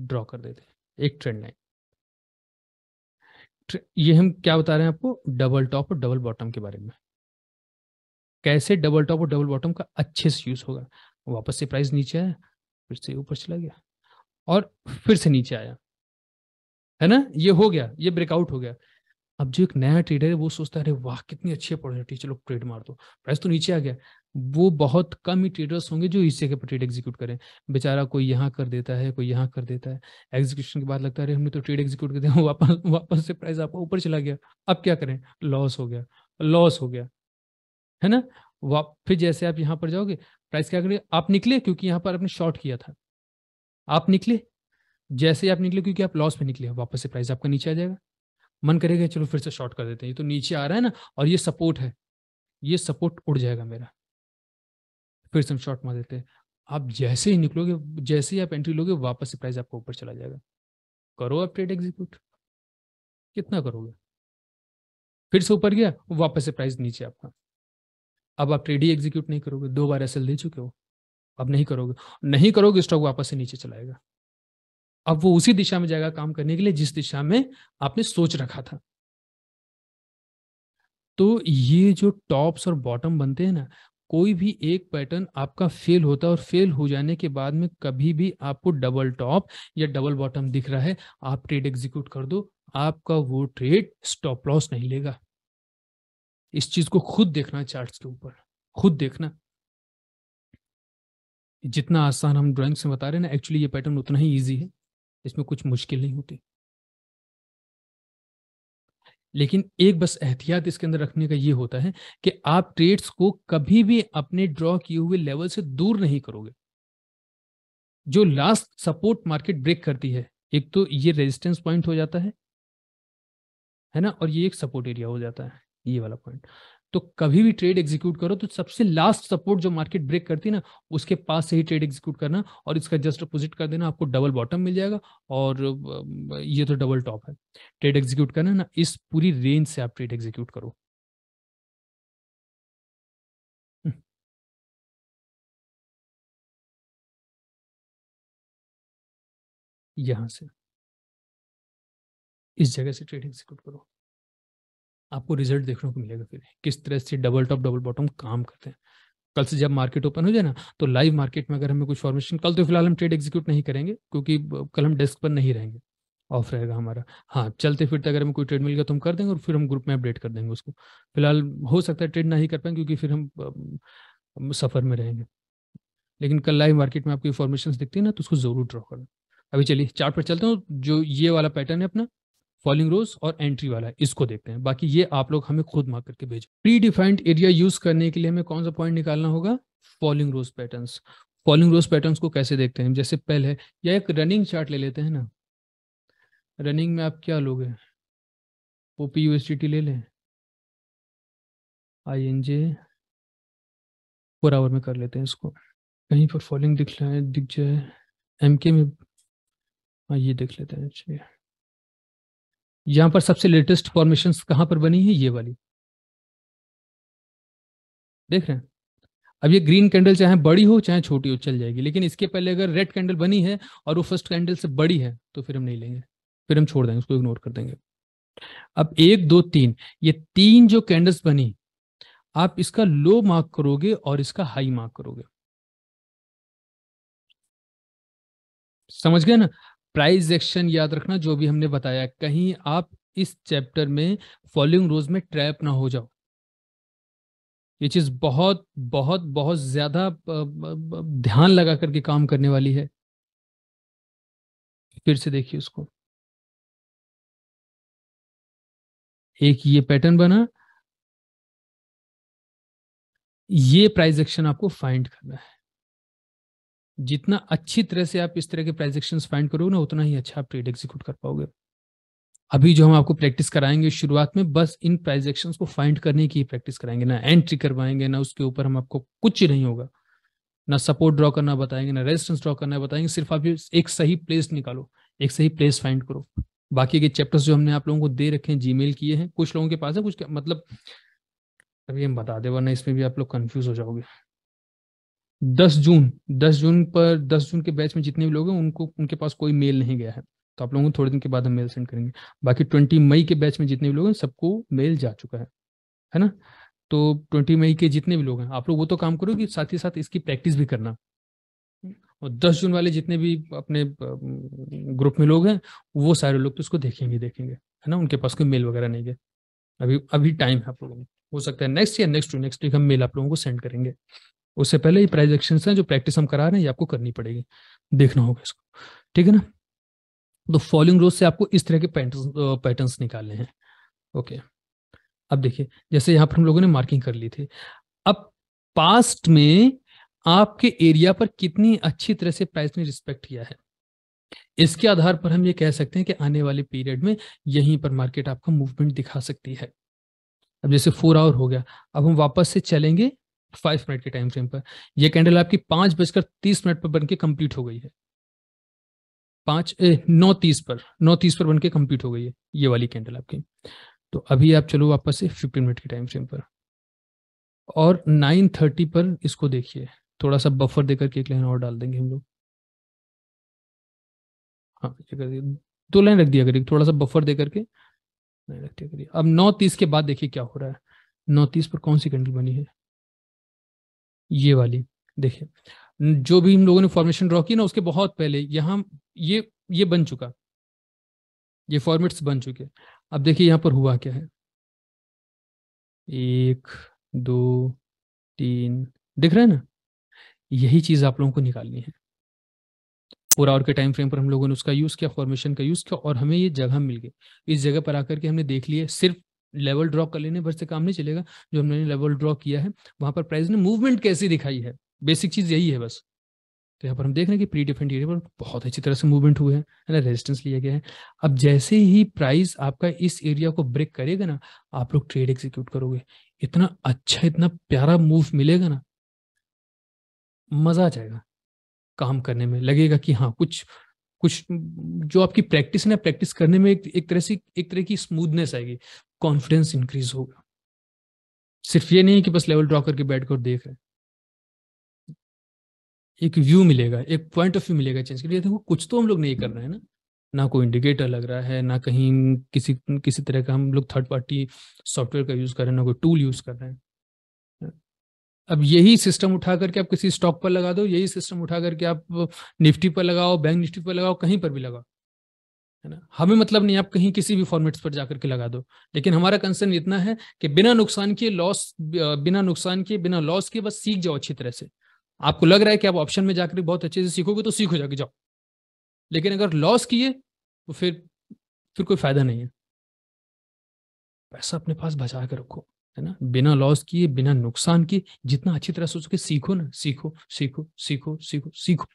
ड्रॉ कर देते हैं एक ट्रेंड लाइन ये हम क्या बता रहे हैं आपको डबल टॉप और डबल बॉटम के बारे में कैसे डबल टॉप और डबल बॉटम का अच्छे से यूज होगा वापस से प्राइस नीचे आया फिर से ऊपर चला गया और फिर से नीचे आया है ना ये हो गया ये ब्रेकआउट हो गया अब जो एक नया ट्रेडर है वो सोचता है अरे वाह कितनी अच्छी अपॉर्चुनिटी चलो ट्रेड मार दो प्राइस तो नीचे आ गया वो बहुत कम ही ट्रेडर्स होंगे जो इसी के ट्रेड एग्जीक्यूट करें बेचारा कोई यहाँ कर देता है कोई यहाँ कर देता है एग्जीक्यूशन के बाद लगता है हमने तो ट्रेड एग्जीक्यूट कर दिया वापस वापस से प्राइस आपका ऊपर चला गया अब क्या करें लॉस हो गया लॉस हो गया है ना वाप फिर जैसे आप यहाँ पर जाओगे प्राइस क्या करें आप निकले क्योंकि यहाँ पर आपने शॉर्ट किया था आप निकले जैसे आप निकले क्योंकि आप लॉस में निकले वापस से प्राइस आपका नीचे आ जाएगा मन करेगा चलो फिर से शॉर्ट कर देते हैं ये तो नीचे आ रहा है ना और ये सपोर्ट है ये सपोर्ट उड़ जाएगा मेरा फिर से हम शॉर्ट मार देते हैं आप जैसे ही निकलोगे जैसे ही आप एंट्री लोगे वापस से प्राइस आपको ऊपर चला जाएगा करो आप ट्रेड एग्जीक्यूट कितना करोगे फिर से ऊपर गया वापस से प्राइस नीचे आपका अब आप ट्रेड ही एग्जीक्यूट नहीं करोगे दो बार एसएल दे चुके हो अब नहीं करोगे नहीं करोगे स्टॉक वापस से नीचे चलाएगा अब वो उसी दिशा में जाएगा काम करने के लिए जिस दिशा में आपने सोच रखा था तो ये जो टॉप्स और बॉटम बनते हैं ना कोई भी एक पैटर्न आपका फेल होता है और फेल हो जाने के बाद में कभी भी आपको डबल टॉप या डबल बॉटम दिख रहा है आप ट्रेड एग्जीक्यूट कर दो आपका वो ट्रेड स्टॉप लॉस नहीं लेगा इस चीज को खुद देखना चार्ट्स के ऊपर खुद देखना जितना आसान हम ड्राइंग से बता रहे हैं ना एक्चुअली ये पैटर्न उतना ही ईजी है इसमें कुछ मुश्किल नहीं होती लेकिन एक बस एहतियात इसके अंदर रखने का ये होता है कि आप ट्रेड्स को कभी भी अपने ड्रॉ किए हुए लेवल से दूर नहीं करोगे जो लास्ट सपोर्ट मार्केट ब्रेक करती है एक तो ये रेजिस्टेंस पॉइंट हो जाता है है ना और ये एक सपोर्ट एरिया हो जाता है ये वाला पॉइंट तो कभी भी ट्रेड एग्जीक्यूट करो तो सबसे लास्ट सपोर्ट जो मार्केट ब्रेक करती है ना उसके पास से ही ट्रेड एग्जीक्यूट करना और इसका जस्ट अपोजिट कर देना आपको डबल बॉटम मिल जाएगा और ये तो डबल टॉप है ट्रेड एग्जीक्यूट करना ना इस पूरी रेंज से आप ट्रेड एग्जीक्यूट करो हम्म। यहां से इस जगह से ट्रेड एग्जीक्यूट करो आपको रिजल्ट देखने को मिलेगा फिर किस तरह से डबल टॉप डबल बॉटम काम करते हैं कल से जब मार्केट ओपन हो जाए ना तो लाइव मार्केट में अगर हमें कुछ फॉर्मेशन कल तो फिलहाल हम ट्रेड एग्जीक्यूट नहीं करेंगे क्योंकि कल हम डेस्क पर नहीं रहेंगे ऑफ रहेगा हमारा हाँ चलते फिरते तो अगर हमें कोई ट्रेड मिल गया तो हम कर देंगे और फिर हम ग्रुप में अपडेट कर देंगे उसको फिलहाल हो सकता है ट्रेड नहीं कर पाएंगे क्योंकि फिर हम, सफ़र में रहेंगे लेकिन कल लाइव मार्केट में आपको इन्फॉर्मेशन दिखती है ना तो उसको ज़रूर ड्रॉ करना अभी चलिए चार्ट पर चलते हो जो ये वाला पैटर्न है अपना कॉलिंग रोज और एंट्री वाला है इसको देखते हैं बाकी ये आप लोग हमें खुद मार करके भेजें प्री डिफाइंड एरिया यूज करने के लिए हमें कौन सा पॉइंट निकालना होगा falling rose pattern falling rose pattern को कैसे देखते हैं जैसे पहले या एक रनिंग चार्ट ले लेते हैं ना रनिंग में आप क्या लोगे टी टी ले लें I N J four hour में कर लेते हैं इसको कहीं पर फॉलिंग दिख रहा है दिख जाए एम के में हाँ ये देख लेते हैं चाहिए यहां पर सबसे लेटेस्ट फॉर्मेशन कहां पर बनी है ये वाली देख रहे हैं अब ये ग्रीन कैंडल चाहे बड़ी हो चाहे छोटी हो चल जाएगी लेकिन इसके पहले अगर रेड कैंडल बनी है और वो फर्स्ट कैंडल से बड़ी है तो फिर हम नहीं लेंगे फिर हम छोड़ देंगे उसको इग्नोर कर देंगे अब एक दो तीन ये तीन जो कैंडल्स बनी आप इसका लो मार्क करोगे और इसका हाई मार्क करोगे समझ गए ना प्राइस एक्शन याद रखना जो भी हमने बताया कहीं आप इस चैप्टर में फॉलोइंग रोज में ट्रैप ना हो जाओ ये चीज बहुत बहुत बहुत ज्यादा ध्यान लगा करके काम करने वाली है फिर से देखिए उसको एक ये पैटर्न बना ये प्राइस एक्शन आपको फाइंड करना है जितना अच्छी तरह से आप इस तरह के प्राइजेक्शन फाइंड करोगे ना उतना ही अच्छा आप ट्रेड एग्जीक्यूट कर पाओगे अभी जो हम आपको प्रैक्टिस कराएंगे शुरुआत में बस इन प्राइजेक्शन को फाइंड करने की प्रैक्टिस कराएंगे ना एंट्री करवाएंगे ना उसके ऊपर हम आपको कुछ ही नहीं होगा ना सपोर्ट ड्रॉ करना बताएंगे ना रेजिस्टेंस ड्रॉ करना बताएंगे सिर्फ आप एक सही प्लेस निकालो एक सही प्लेस फाइंड करो बाकी के चैप्टर्स जो हमने आप लोगों को दे रखे हैं जीमेल किए हैं कुछ लोगों के पास है कुछ मतलब अभी हम बता दे वरना इसमें भी आप लोग कंफ्यूज हो जाओगे दस जून दस जून पर दस जून के बैच में जितने भी लोग हैं उनको उनके पास कोई मेल नहीं गया है तो आप लोगों को थोड़े दिन के बाद हम मेल सेंड करेंगे बाकी ट्वेंटी मई के बैच में जितने भी लोग हैं सबको मेल जा चुका है है ना तो ट्वेंटी मई के जितने भी लोग हैं आप लोग वो तो काम करो कि साथ ही साथ इसकी प्रैक्टिस भी करना और दस जून वाले जितने भी अपने ग्रुप में लोग हैं वो सारे लोग तो इसको देखेंगे देखेंगे है ना उनके पास कोई मेल वगैरह नहीं गया अभी अभी टाइम है आप लोगों को हो सकता है नेक्स्ट या नेक्स्ट टू नेक्स्ट वीक हम मेल आप लोगों को सेंड करेंगे उससे पहले ये प्राइज एक्शन है जो प्रैक्टिस हम करा रहे हैं ये आपको करनी पड़ेगी देखना होगा इसको ठीक है ना तो फॉलोइंग रोज से आपको इस तरह के पैटर्न निकालने हैं ओके अब देखिए जैसे यहाँ पर हम लोगों ने मार्किंग कर ली थी अब पास्ट में आपके एरिया पर कितनी अच्छी तरह से प्राइस ने रिस्पेक्ट किया है इसके आधार पर हम ये कह सकते हैं कि आने वाले पीरियड में यहीं पर मार्केट आपका मूवमेंट दिखा सकती है अब जैसे फोर आवर हो गया अब हम वापस से चलेंगे फाइव मिनट के टाइम फ्रेम पर यह कैंडल आपकी पांच बजकर तीस मिनट पर बनके कंप्लीट हो गई है पांच नौ तीस पर नौ तीस पर बनके कंप्लीट हो गई है ये वाली कैंडल आपकी तो अभी आप चलो वापस से फिफ्टीन मिनट के टाइम फ्रेम पर और नाइन थर्टी पर इसको देखिए थोड़ा सा बफर देकर के एक लाइन और डाल देंगे हम लोग हाँ ये दो लाइन रख दिया करिए थोड़ा सा बफर देकर के रख दिया करिए अब नौ तीस के बाद देखिए क्या हो रहा है नौ तीस पर कौन सी कैंडल बनी है ये वाली देखिए जो भी हम लोगों ने फॉर्मेशन ड्रॉ की ना उसके बहुत पहले यहाँ ये ये बन चुका ये फॉर्मेट्स बन चुके अब देखिए यहाँ पर हुआ क्या है एक दो तीन दिख रहे हैं ना यही चीज आप लोगों को निकालनी है पूरा और के टाइम फ्रेम पर हम लोगों ने उसका यूज किया फॉर्मेशन का यूज किया और हमें ये जगह मिल गई इस जगह पर आकर के हमने देख लिया सिर्फ लेवल ड्रॉ कर लेने भर से काम नहीं चलेगा जो हमने लेवल ड्रॉ किया है वहां पर प्राइस ने मूवमेंट कैसी दिखाई है बेसिक चीज यही है बस तो यहाँ पर हम देख रहे हैं कि प्री डिफरेंट एरिया पर बहुत अच्छी तरह से मूवमेंट हुए हैं ना रेजिस्टेंस लिया गया है अब जैसे ही प्राइस आपका इस एरिया को ब्रेक करेगा ना आप लोग ट्रेड एग्जीक्यूट करोगे इतना अच्छा इतना प्यारा मूव मिलेगा ना मजा आ जाएगा काम करने में लगेगा कि हाँ कुछ कुछ जो आपकी प्रैक्टिस है ना प्रैक्टिस करने में एक, एक तरह से एक तरह की स्मूदनेस आएगी कॉन्फिडेंस इंक्रीज होगा सिर्फ ये नहीं कि बस लेवल ड्रॉ करके बैठ कर देख रहे एक व्यू मिलेगा एक पॉइंट ऑफ व्यू मिलेगा चेंज के लिए देखो कुछ तो हम लोग नहीं कर रहे हैं ना ना कोई इंडिकेटर लग रहा है ना कहीं किसी किसी तरह का हम लोग थर्ड पार्टी सॉफ्टवेयर का यूज़ कर रहे हैं ना कोई टूल यूज़ कर रहे हैं अब यही सिस्टम उठा करके आप किसी स्टॉक पर लगा दो यही सिस्टम उठा करके आप निफ्टी पर लगाओ बैंक निफ्टी पर लगाओ कहीं पर भी लगाओ है ना हमें मतलब नहीं आप कहीं किसी भी फॉर्मेट्स पर जाकर के लगा दो लेकिन हमारा कंसर्न इतना है कि बिना नुकसान के लॉस बिना नुकसान के बिना लॉस के बस सीख जाओ अच्छी तरह से आपको लग रहा है कि आप ऑप्शन में जाकर बहुत अच्छे से सीखोगे तो सीखो जाके जाओ लेकिन अगर लॉस किए तो फिर फिर कोई फायदा नहीं है पैसा अपने पास बचा के रखो है ना बिना लॉस किए बिना नुकसान किए जितना अच्छी तरह सोचो कि सीखो ना सीखो सीखो सीखो सीखो सीखो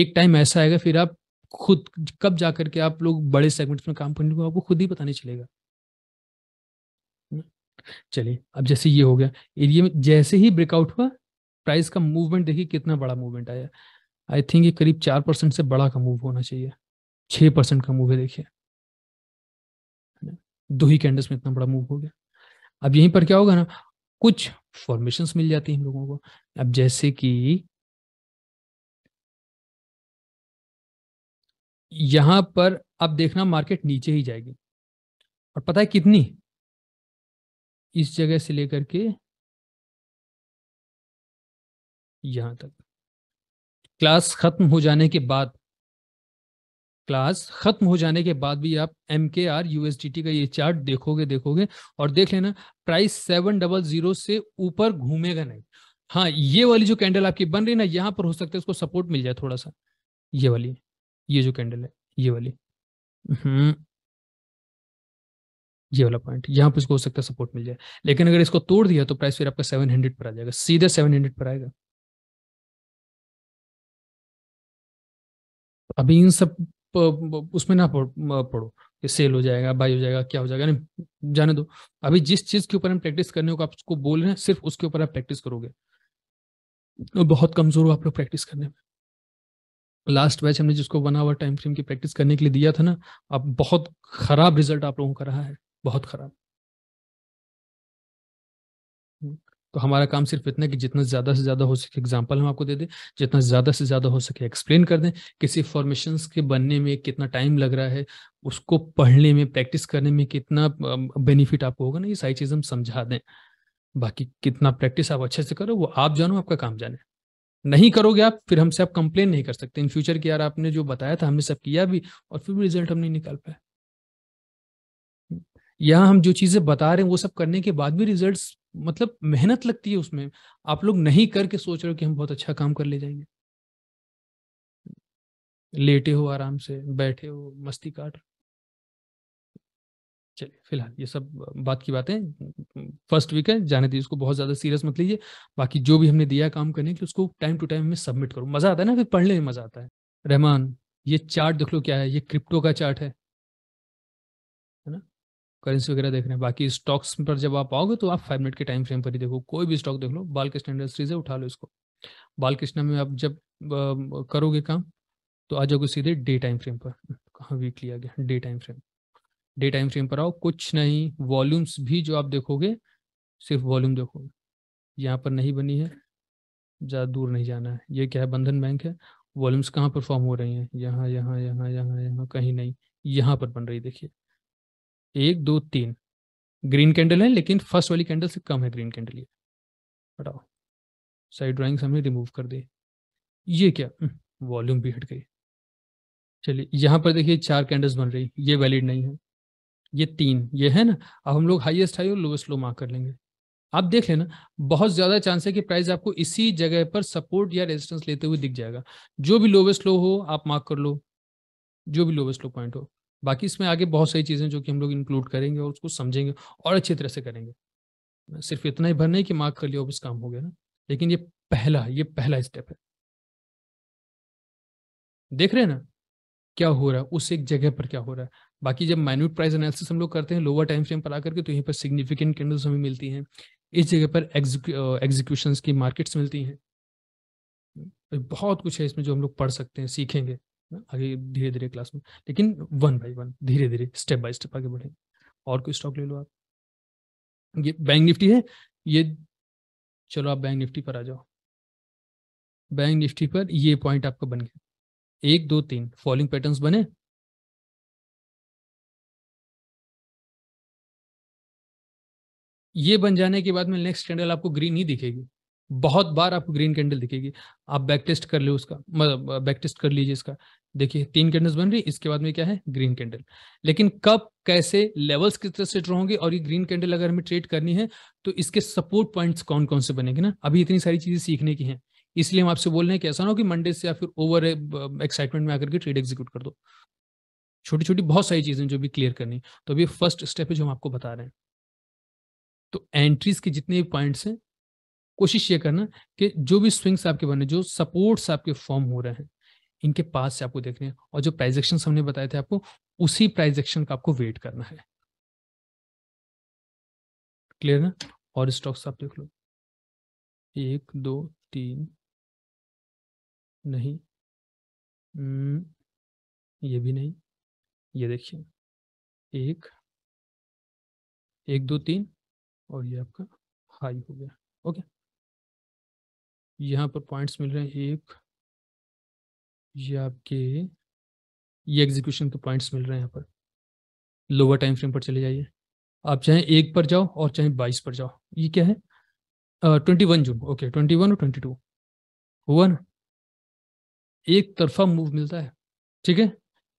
एक टाइम ऐसा आएगा फिर आप खुद कब जा करके आप लोग बड़े सेगमेंट में काम करने को आपको खुद ही पता नहीं चलेगा चलिए अब जैसे ये हो गया एरिया में जैसे ही ब्रेकआउट हुआ प्राइस का मूवमेंट देखिए कितना बड़ा मूवमेंट आया आई थिंक ये करीब चार परसेंट से बड़ा का मूव होना चाहिए छह परसेंट का मूव है देखिए दो ही कैंडल्स में इतना बड़ा मूव हो गया अब यहीं पर क्या होगा ना कुछ फॉर्मेशंस मिल जाती हैं हम लोगों को अब जैसे कि यहां पर आप देखना मार्केट नीचे ही जाएगी और पता है कितनी इस जगह से लेकर के यहां तक क्लास खत्म हो जाने के बाद क्लास खत्म हो जाने के बाद भी आप एम के आर टी का ये चार्ट देखोगे देखोगे और देख लेना प्राइस सेवन डबल जीरो से ऊपर घूमेगा नहीं हाँ ये वाली जो कैंडल आपकी बन रही ना यहां पर हो सकता है उसको सपोर्ट मिल जाए थोड़ा सा ये वाली ये जो कैंडल है ये वाली हम्म। ये वाला पॉइंट यहाँ पे इसको हो सकता है सपोर्ट मिल जाए लेकिन अगर इसको तोड़ दिया तो प्राइस फिर आपका सेवन हंड्रेड पर आ जाएगा सीधे सेवन हंड्रेड पर आएगा अभी इन सब उसमें ना पढ़ो कि सेल हो जाएगा बाय हो जाएगा क्या हो जाएगा नहीं जाने दो अभी जिस चीज के ऊपर हम प्रैक्टिस करने को आपको बोल रहे हैं सिर्फ उसके ऊपर आप प्रैक्टिस करोगे बहुत कमजोर हो आप लोग प्रैक्टिस करने में लास्ट बैच हमने जिसको वन आवर टाइम फ्रेम की प्रैक्टिस करने के लिए दिया था ना आप बहुत खराब रिजल्ट आप लोगों का रहा है बहुत खराब हम्म, तो हमारा काम सिर्फ इतना कि जितना ज़्यादा से ज़्यादा हो सके एग्जाम्पल हम आपको दे दें जितना ज़्यादा से ज़्यादा हो सके एक्सप्लेन कर दें किसी फॉर्मेशन के बनने में कितना टाइम लग रहा है उसको पढ़ने में प्रैक्टिस करने में कितना बेनिफिट आपको होगा ना ये सारी चीज़ हम समझा दें बाकी कितना प्रैक्टिस आप अच्छे से करो वो आप जानो आपका काम जाने नहीं करोगे आप फिर हमसे आप कंप्लेन नहीं कर सकते इन फ्यूचर की यार आपने जो बताया था हमने सब किया भी और फिर भी रिजल्ट हम नहीं निकाल पाए यहाँ हम जो चीजें बता रहे हैं वो सब करने के बाद भी रिजल्ट मतलब मेहनत लगती है उसमें आप लोग नहीं करके सोच रहे हो कि हम बहुत अच्छा काम कर ले जाएंगे लेटे हो आराम से बैठे हो मस्ती काट रहे चलिए फिलहाल ये सब बात की बातें फर्स्ट वीक है जाने दीजिए उसको बहुत ज़्यादा सीरियस मत लीजिए बाकी जो भी हमने दिया काम करने के उसको टाइम टू टाइम में सबमिट करो मज़ा आता है ना फिर पढ़ने में मज़ा आता है रहमान ये चार्ट देख लो क्या है ये क्रिप्टो का चार्ट है है ना करेंसी वगैरह देख रहे हैं बाकी स्टॉक्स पर जब आप आओगे तो आप फाइव मिनट के टाइम फ्रेम पर ही देखो कोई भी स्टॉक देख लो बालकृष्ण इंडस्ट्रीज है उठा लो इसको बालकृष्ण में आप जब करोगे काम तो आ जाओगे सीधे डे टाइम फ्रेम पर कहाँ वीक लिया गया day time frame day time frame पर आओ कुछ नहीं वॉल्यूम्स भी जो आप देखोगे सिर्फ वॉल्यूम देखोगे यहाँ पर नहीं बनी है ज़्यादा दूर नहीं जाना है ये क्या है बंधन बैंक है वॉल्यूम्स कहाँ पर फॉर्म हो रही हैं यहाँ यहाँ यहाँ यहाँ यहाँ कहीं नहीं यहाँ पर बन रही देखिए एक दो तीन ग्रीन कैंडल है लेकिन फर्स्ट वाली कैंडल से कम है ग्रीन कैंडल ये हटाओ साइड ड्राइंग्स हमने रिमूव कर दी ये क्या हम्म, वॉल्यूम भी हट गई चलिए यहाँ पर देखिए चार कैंडल्स बन रही ये वैलिड नहीं है ये तीन ये है ना अब हम लोग हाईएस्ट हाई और लोवेस्ट लो मार्क कर लेंगे आप देख लेना बहुत ज्यादा चांस है कि प्राइस आपको इसी जगह पर सपोर्ट या रेजिस्टेंस लेते हुए दिख जाएगा जो भी लोवेस्ट लो हो आप मार्क कर लो जो भी लोवेस्ट लो पॉइंट हो बाकी इसमें आगे बहुत सारी चीज़ें जो कि हम लोग इंक्लूड करेंगे और उसको समझेंगे और अच्छी तरह से करेंगे सिर्फ इतना ही भर नहीं कि मार्क कर लिया बस काम हो गया ना लेकिन ये पहला ये पहला स्टेप है देख रहे हैं ना क्या हो रहा है उस एक जगह पर क्या हो रहा है बाकी जब माइन्यूट प्राइस एनालिसिस हम लोग करते हैं लोअर टाइम फ्रेम पर आकर के तो यहीं पर सिग्निफिकेंट कैंडल्स हमें मिलती हैं इस जगह पर एग्जीक्यूशन की मार्केट्स मिलती हैं बहुत कुछ है इसमें जो हम लोग पढ़ सकते हैं सीखेंगे आगे धीरे धीरे क्लास में लेकिन वन बाई वन धीरे धीरे स्टेप बाय स्टेप आगे बढ़ेंगे और कोई स्टॉक ले लो आप ये बैंक निफ्टी है ये चलो आप बैंक निफ्टी पर आ जाओ बैंक निफ्टी पर ये पॉइंट आपका बन गया एक दो तीन फॉलोइंग पैटर्न्स बने ये बन जाने के बाद में नेक्स्ट कैंडल आपको ग्रीन ही दिखेगी बहुत बार आपको ग्रीन कैंडल दिखेगी आप बैक टेस्ट कर लो उसका मतलब बैक टेस्ट कर लीजिए इसका देखिए तीन कैंडल्स बन रही इसके बाद में क्या है ग्रीन कैंडल लेकिन कब कैसे लेवल्स किस तरह से ड्रॉ होंगे और ये ग्रीन कैंडल अगर हमें ट्रेड करनी है तो इसके सपोर्ट पॉइंट्स कौन कौन से बनेंगे ना अभी इतनी सारी चीजें सीखने की हैं इसलिए हम आपसे बोल रहे हैं कि ऐसा ना हो कि मंडे से या फिर ओवर एक्साइटमेंट में आकर के ट्रेड एग्जीक्यूट कर दो छोटी छोटी बहुत सारी चीजें जो भी क्लियर करनी तो अभी फर्स्ट स्टेप है जो हम आपको बता रहे हैं तो एंट्रीज के जितने भी पॉइंट्स हैं कोशिश ये करना कि जो भी स्विंग्स आपके बने जो सपोर्ट्स आपके फॉर्म हो रहे हैं इनके पास से आपको देखने हैं और जो प्राइज एक्शन हमने बताए थे आपको उसी प्राइज एक्शन का आपको वेट करना है क्लियर ना और स्टॉक्स आप देख लो एक दो तीन नहीं हम्म, ये भी नहीं ये देखिए एक एक दो तीन और ये आपका हाई हो गया ओके यहाँ पर पॉइंट्स मिल रहे हैं एक ये आपके ये एग्जीक्यूशन के पॉइंट्स मिल रहे हैं यहाँ पर लोअर टाइम फ्रेम पर चले जाइए आप चाहे एक पर जाओ और चाहे बाईस पर जाओ ये क्या है twenty one June okay twenty one और ट्वेंटी टू हुआ ना एक तरफा मूव मिलता है ठीक है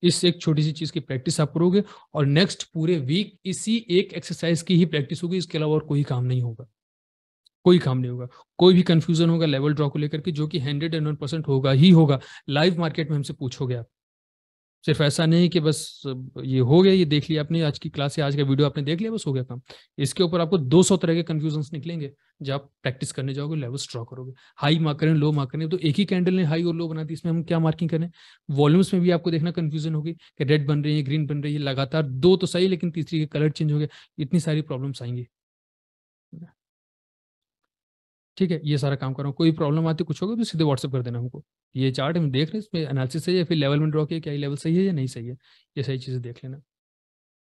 इस एक छोटी सी चीज की प्रैक्टिस आप करोगे और नेक्स्ट पूरे वीक इसी एक एक्सरसाइज की ही प्रैक्टिस होगी इसके अलावा और कोई काम नहीं होगा कोई काम नहीं होगा कोई भी कंफ्यूजन होगा लेवल ड्रॉ को लेकर के जो कि हंड्रेड एंड वन परसेंट होगा ही होगा लाइव मार्केट में हमसे पूछोगे आप सिर्फ ऐसा नहीं कि बस ये हो गया ये देख लिया आपने आज की क्लास या आज का वीडियो आपने देख लिया बस हो गया काम इसके ऊपर आपको 200 तरह के कन्फ्यूजन निकलेंगे जब आप प्रैक्टिस करने जाओगे लेवल स्ट्रॉ करोगे हाई मार्क करें लो मार्क करें तो एक ही कैंडल ने हाई और लो बना दी इसमें हम क्या मार्किंग करें वॉल्यूम्स में भी आपको देखना कन्फ्यूजन होगी कि रेड बन रही है ग्रीन बन रही है लगातार दो तो सही लेकिन तीसरी के कलर चेंज हो गया इतनी सारी प्रॉब्लम्स आएंगी ठीक है ये सारा काम कर रहा हूँ कोई प्रॉब्लम आती है कुछ होगा तो सीधे व्हाट्सअप कर देना हमको ये चार्ट हम देख रहे हैं इसमें एनालिसिस सही है फिर लेवल में ड्रॉ किया क्या लेवल सही है या नहीं सही है ये सही चीज़ें देख लेना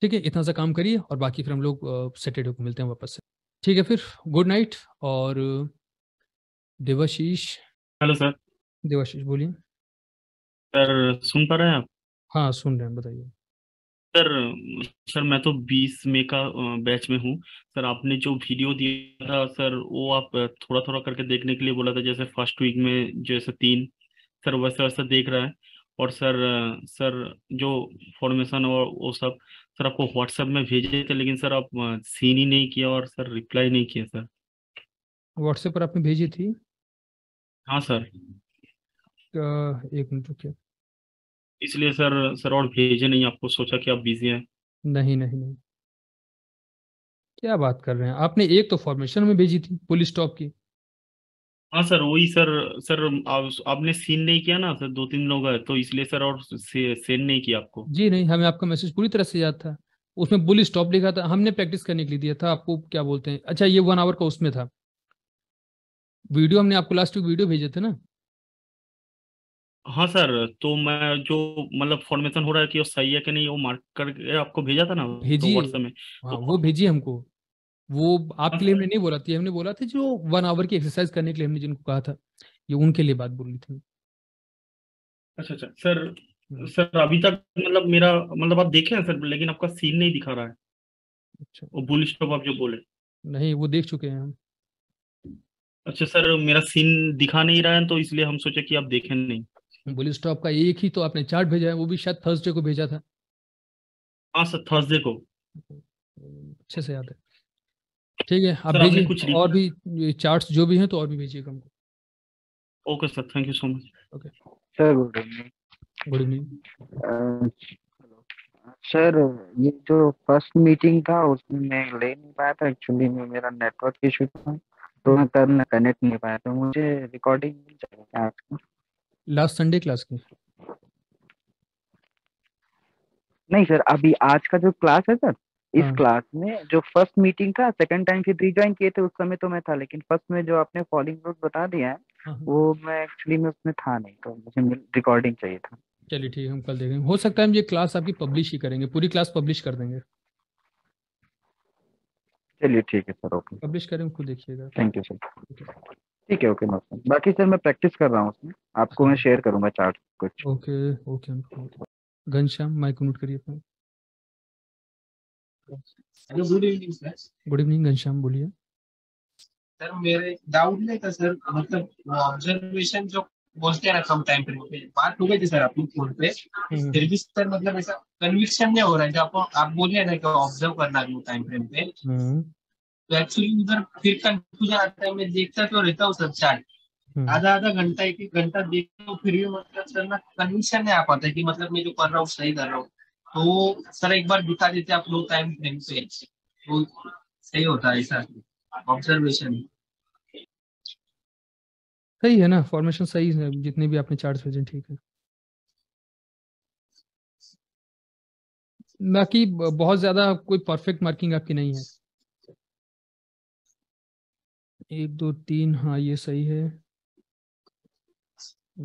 ठीक है इतना सा काम करिए और बाकी फिर हम लोग सैटरडे को मिलते हैं वापस से ठीक है फिर गुड नाइट और देवाशीष हेलो सर देवाशीष बोलिए सर सुन पा रहे हैं आप हाँ सुन रहे हैं बताइए सर सर मैं तो बीस में का बैच में हूँ सर आपने जो वीडियो दिया था सर वो आप थोड़ा थोड़ा करके देखने के लिए बोला था जैसे फर्स्ट वीक में जैसे तीन सर वैसे वैसे देख रहा है और सर सर जो फॉर्मेशन और वो सब सर आपको व्हाट्सएप में भेजे थे लेकिन सर आप सीन ही नहीं किया और सर रिप्लाई नहीं किया सर व्हाट्सएप पर आपने भेजी थी हाँ सर एक मिनट रुकिए इसलिए सर सर और भेजे नहीं आपको सोचा कि आप बिजी हैं नहीं नहीं नहीं क्या बात कर रहे हैं आपने एक तो फॉर्मेशन में भेजी थी पुलिस स्टॉप की हाँ सर वही सर सर आप, आपने सीन नहीं किया ना सर दो तीन लोग हैं तो इसलिए सर और से, सेंड नहीं किया आपको जी नहीं हमें आपका मैसेज पूरी तरह से याद था उसमें बुलिस स्टॉप लिखा था हमने प्रैक्टिस करने के लिए दिया था आपको क्या बोलते हैं अच्छा ये वन आवर का उसमें था वीडियो हमने आपको लास्ट वीक वीडियो भेजे थे ना हाँ सर तो मैं जो मतलब फॉर्मेशन हो रहा है कि वो सही है कि नहीं वो मार्क करके आपको भेजा था ना भेजिए तो में हाँ, तो वो भेजिए हमको वो आपके लिए हमने नहीं बोला थी हमने बोला था जो वन आवर की एक्सरसाइज करने के लिए हमने जिनको कहा था ये उनके लिए बात बोली थी अच्छा अच्छा सर हम्म। सर अभी तक मतलब मेरा मतलब आप देखे हैं सर लेकिन आपका सीन नहीं दिखा रहा है अच्छा वो बुल स्टॉप आप जो बोले नहीं वो देख चुके हैं हम अच्छा सर मेरा सीन दिखा नहीं रहा है तो इसलिए हम सोचे कि आप देखें नहीं बोली स्टॉप का एक ही तो आपने चार्ट भेजा है वो भी शायद थर्सडे को भेजा था हाँ सर थर्सडे को अच्छे से याद है ठीक है आप भेजिए कुछ और भी चार्ट्स जो भी हैं तो और भी भेजिए हमको okay sir thank you so much okay sir good evening good evening sir ये जो फर्स्ट मीटिंग था उसमें मैं ले नहीं पाया था एक्चुअली में मेरा नेटवर्क इशू था तो मैं कर कनेक्ट नहीं पाया तो मुझे रिकॉर्डिंग मिल जाएगा आपको लास्ट संडे क्लास की नहीं सर अभी आज का जो क्लास है सर इस हाँ. क्लास में जो फर्स्ट मीटिंग था सेकंड टाइम फिर रिजॉइन किए थे उस समय तो मैं था लेकिन फर्स्ट में जो आपने फॉलोइंग नोट बता दिया है हाँ. हाँ। वो मैं एक्चुअली में उसमें था नहीं तो मुझे रिकॉर्डिंग चाहिए था चलिए ठीक है हम कल देखेंगे हो सकता है हम ये क्लास आपकी पब्लिश ही करेंगे पूरी क्लास पब्लिश कर देंगे चलिए ठीक है सर ओके पब्लिश करेंगे खुद देखिएगा थैंक यू सर ठीक है ओके मैम बाकी सर मैं प्रैक्टिस कर रहा हूँ उसमें आपको मैं शेयर करूंगा चार्ट कुछ okay okay Ghanshyam mic mute करिए अपना good evening sir good evening Ghanshyam बोलिए सर मेरे डाउट नहीं था सर मतलब ऑब्जर्वेशन जो बोलते हैं ना कम टाइम पे बात हो गई थी सर आपकी फोन पे हम्म। फिर भी सर मतलब ऐसा कन्विक्शन नहीं हो रहा है जो आप बोल रहे ना कि ऑब्जर्व करना टाइम फ्रेम पे हम्म। तो एक्चुअली उधर फिर कंफ्यूजन आता है मैं देखता तो रहता हूँ सब चार्ट हम्म। आधा आधा घंटा एक एक घंटा देखता हूँ फिर भी मतलब सर ना कन्विक्शन नहीं आ पाता है कि मतलब मैं जो कर रहा हूँ सही कर रहा हूँ तो सर एक बार बिता देते आप लोग टाइम फ्रेम पे तो सही होता है सर ऑब्जर्वेशन सही है ना फॉर्मेशन सही है जितने भी आपने चार्ट भेजे ठीक है बाकी बहुत ज्यादा कोई परफेक्ट मार्किंग आपकी नहीं है एक दो तीन हाँ ये सही है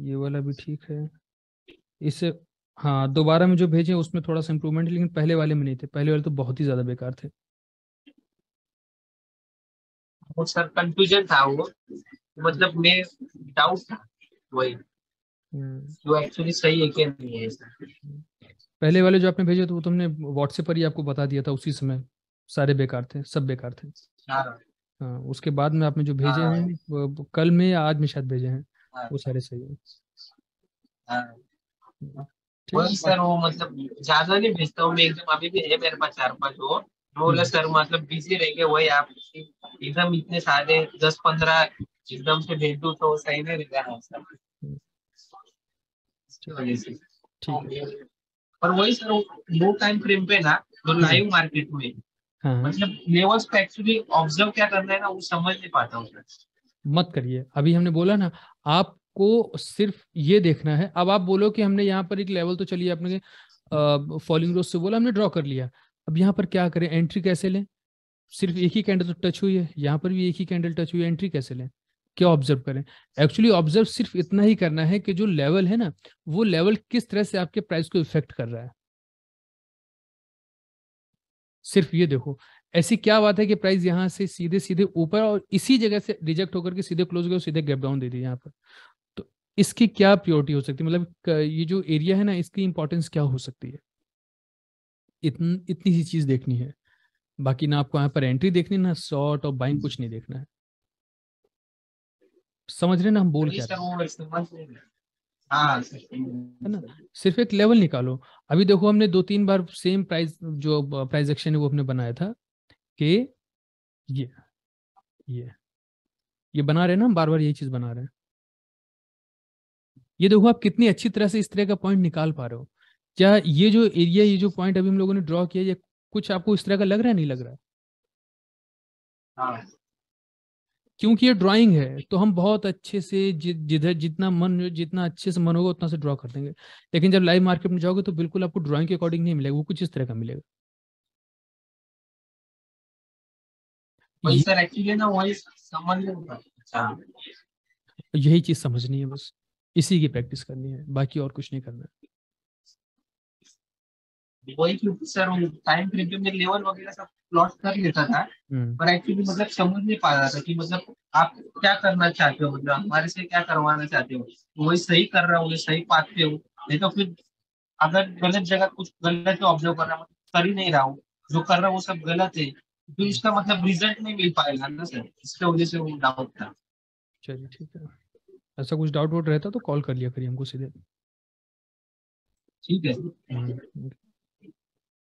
ये वाला भी ठीक है इसे हाँ दोबारा में जो भेजे उसमें थोड़ा सा इम्प्रूवमेंट लेकिन पहले वाले में नहीं थे पहले वाले तो बहुत ही ज्यादा बेकार थे वो सर कंफ्यूजन था वो मतलब मैं डाउट था वही हम्म। जो एक्चुअली सही है क्या नहीं है पहले वाले जो आपने भेजे थे तो वो तुमने व्हाट्सएप पर ही आपको बता दिया था उसी समय सारे बेकार थे सब बेकार थे हाँ। हाँ उसके बाद में आपने जो भेजे हाँ। हैं हैं कल में या आज में शायद भेजे हैं हाँ। वो सारे सही हाँ। सर वो मतलब ज्यादा नहीं भेजता हूँ एकदम अभी भी है मेरे पास चार पांच वो हम्म। सर मतलब बिजी रहेंगे वही आप एकदम इतने सारे दस पंद्रह एकदम से भेज दो तो सही नहीं रहेगा सर पर वही सर वो टाइम फ्रेम पे ना जो लाइव हम्म। मार्केट में लेवल्स एक्चुअली ऑब्जर्व क्या करना है ना वो समझ नहीं पाता मत करिए अभी हमने बोला ना आपको सिर्फ ये देखना है अब आप बोलो कि हमने यहाँ पर एक लेवल तो चलिए आपने फॉलिंग रोज से बोला हमने ड्रॉ कर लिया अब यहाँ पर क्या करें एंट्री कैसे लें सिर्फ एक ही कैंडल तो टच हुई है यहाँ पर भी एक ही कैंडल टच हुई है एंट्री कैसे लें क्या ऑब्जर्व करें एक्चुअली ऑब्जर्व सिर्फ इतना ही करना है कि जो लेवल है ना वो लेवल किस तरह से आपके प्राइस को इफेक्ट कर रहा है सिर्फ ये देखो ऐसी क्या बात है कि प्राइस यहाँ से सीधे सीधे ऊपर और इसी जगह से रिजेक्ट होकर के सीधे क्लोज गए सीधे गैप डाउन दे दी यहाँ पर तो इसकी क्या प्रियोरिटी हो सकती है मतलब ये जो एरिया है ना इसकी इंपॉर्टेंस क्या हो सकती है इतन, इतनी सी चीज देखनी है बाकी ना आपको यहाँ पर एंट्री देखनी ना शॉर्ट और बाइंग कुछ नहीं देखना है समझ रहे ना हम बोल क्या हाँ, हाँ, है ना सिर्फ एक लेवल निकालो अभी देखो हमने दो तीन बार सेम प्राइस जो प्राइस एक्शन है वो हमने बनाया था कि ये ये ये बना रहे ना हम बार बार ये चीज बना रहे हैं ये देखो आप कितनी अच्छी तरह से इस तरह का पॉइंट निकाल पा रहे हो क्या ये जो एरिया ये जो पॉइंट अभी हम लोगों ने ड्रॉ किया ये कुछ आपको इस तरह का लग रहा है नहीं लग रहा है हाँ। क्योंकि ये ड्राइंग है तो हम बहुत अच्छे से जिधर जितना मन जितना अच्छे से मन होगा उतना से ड्रॉ कर देंगे लेकिन जब लाइव मार्केट में जाओगे तो बिल्कुल आपको ड्राइंग के अकॉर्डिंग नहीं मिलेगा वो कुछ इस तरह का मिलेगा अच्छा। यही चीज समझनी है बस इसी की प्रैक्टिस करनी है बाकी और कुछ नहीं करना है वही क्योंकि सर टाइम फ्रेम पे मैं लेवल वगैरह सब प्लॉट कर लेता था पर एक्चुअली मतलब समझ नहीं पा रहा था कि मतलब आप क्या करना चाहते हो मतलब हमारे से क्या करवाना चाहते हो वही सही कर रहा हूँ सही पाते हो नहीं तो फिर अगर गलत जगह कुछ गलत ऑब्जर्व कर रहा मतलब कर ही नहीं रहा हूँ जो कर रहा हूँ वो सब गलत है तो इसका मतलब रिजल्ट नहीं मिल पाएगा ना सर इसके वजह से वो डाउट था चलिए ठीक है ऐसा कुछ डाउट वाउट रहता तो कॉल कर लिया करिए हमको सीधे ठीक है हम्म,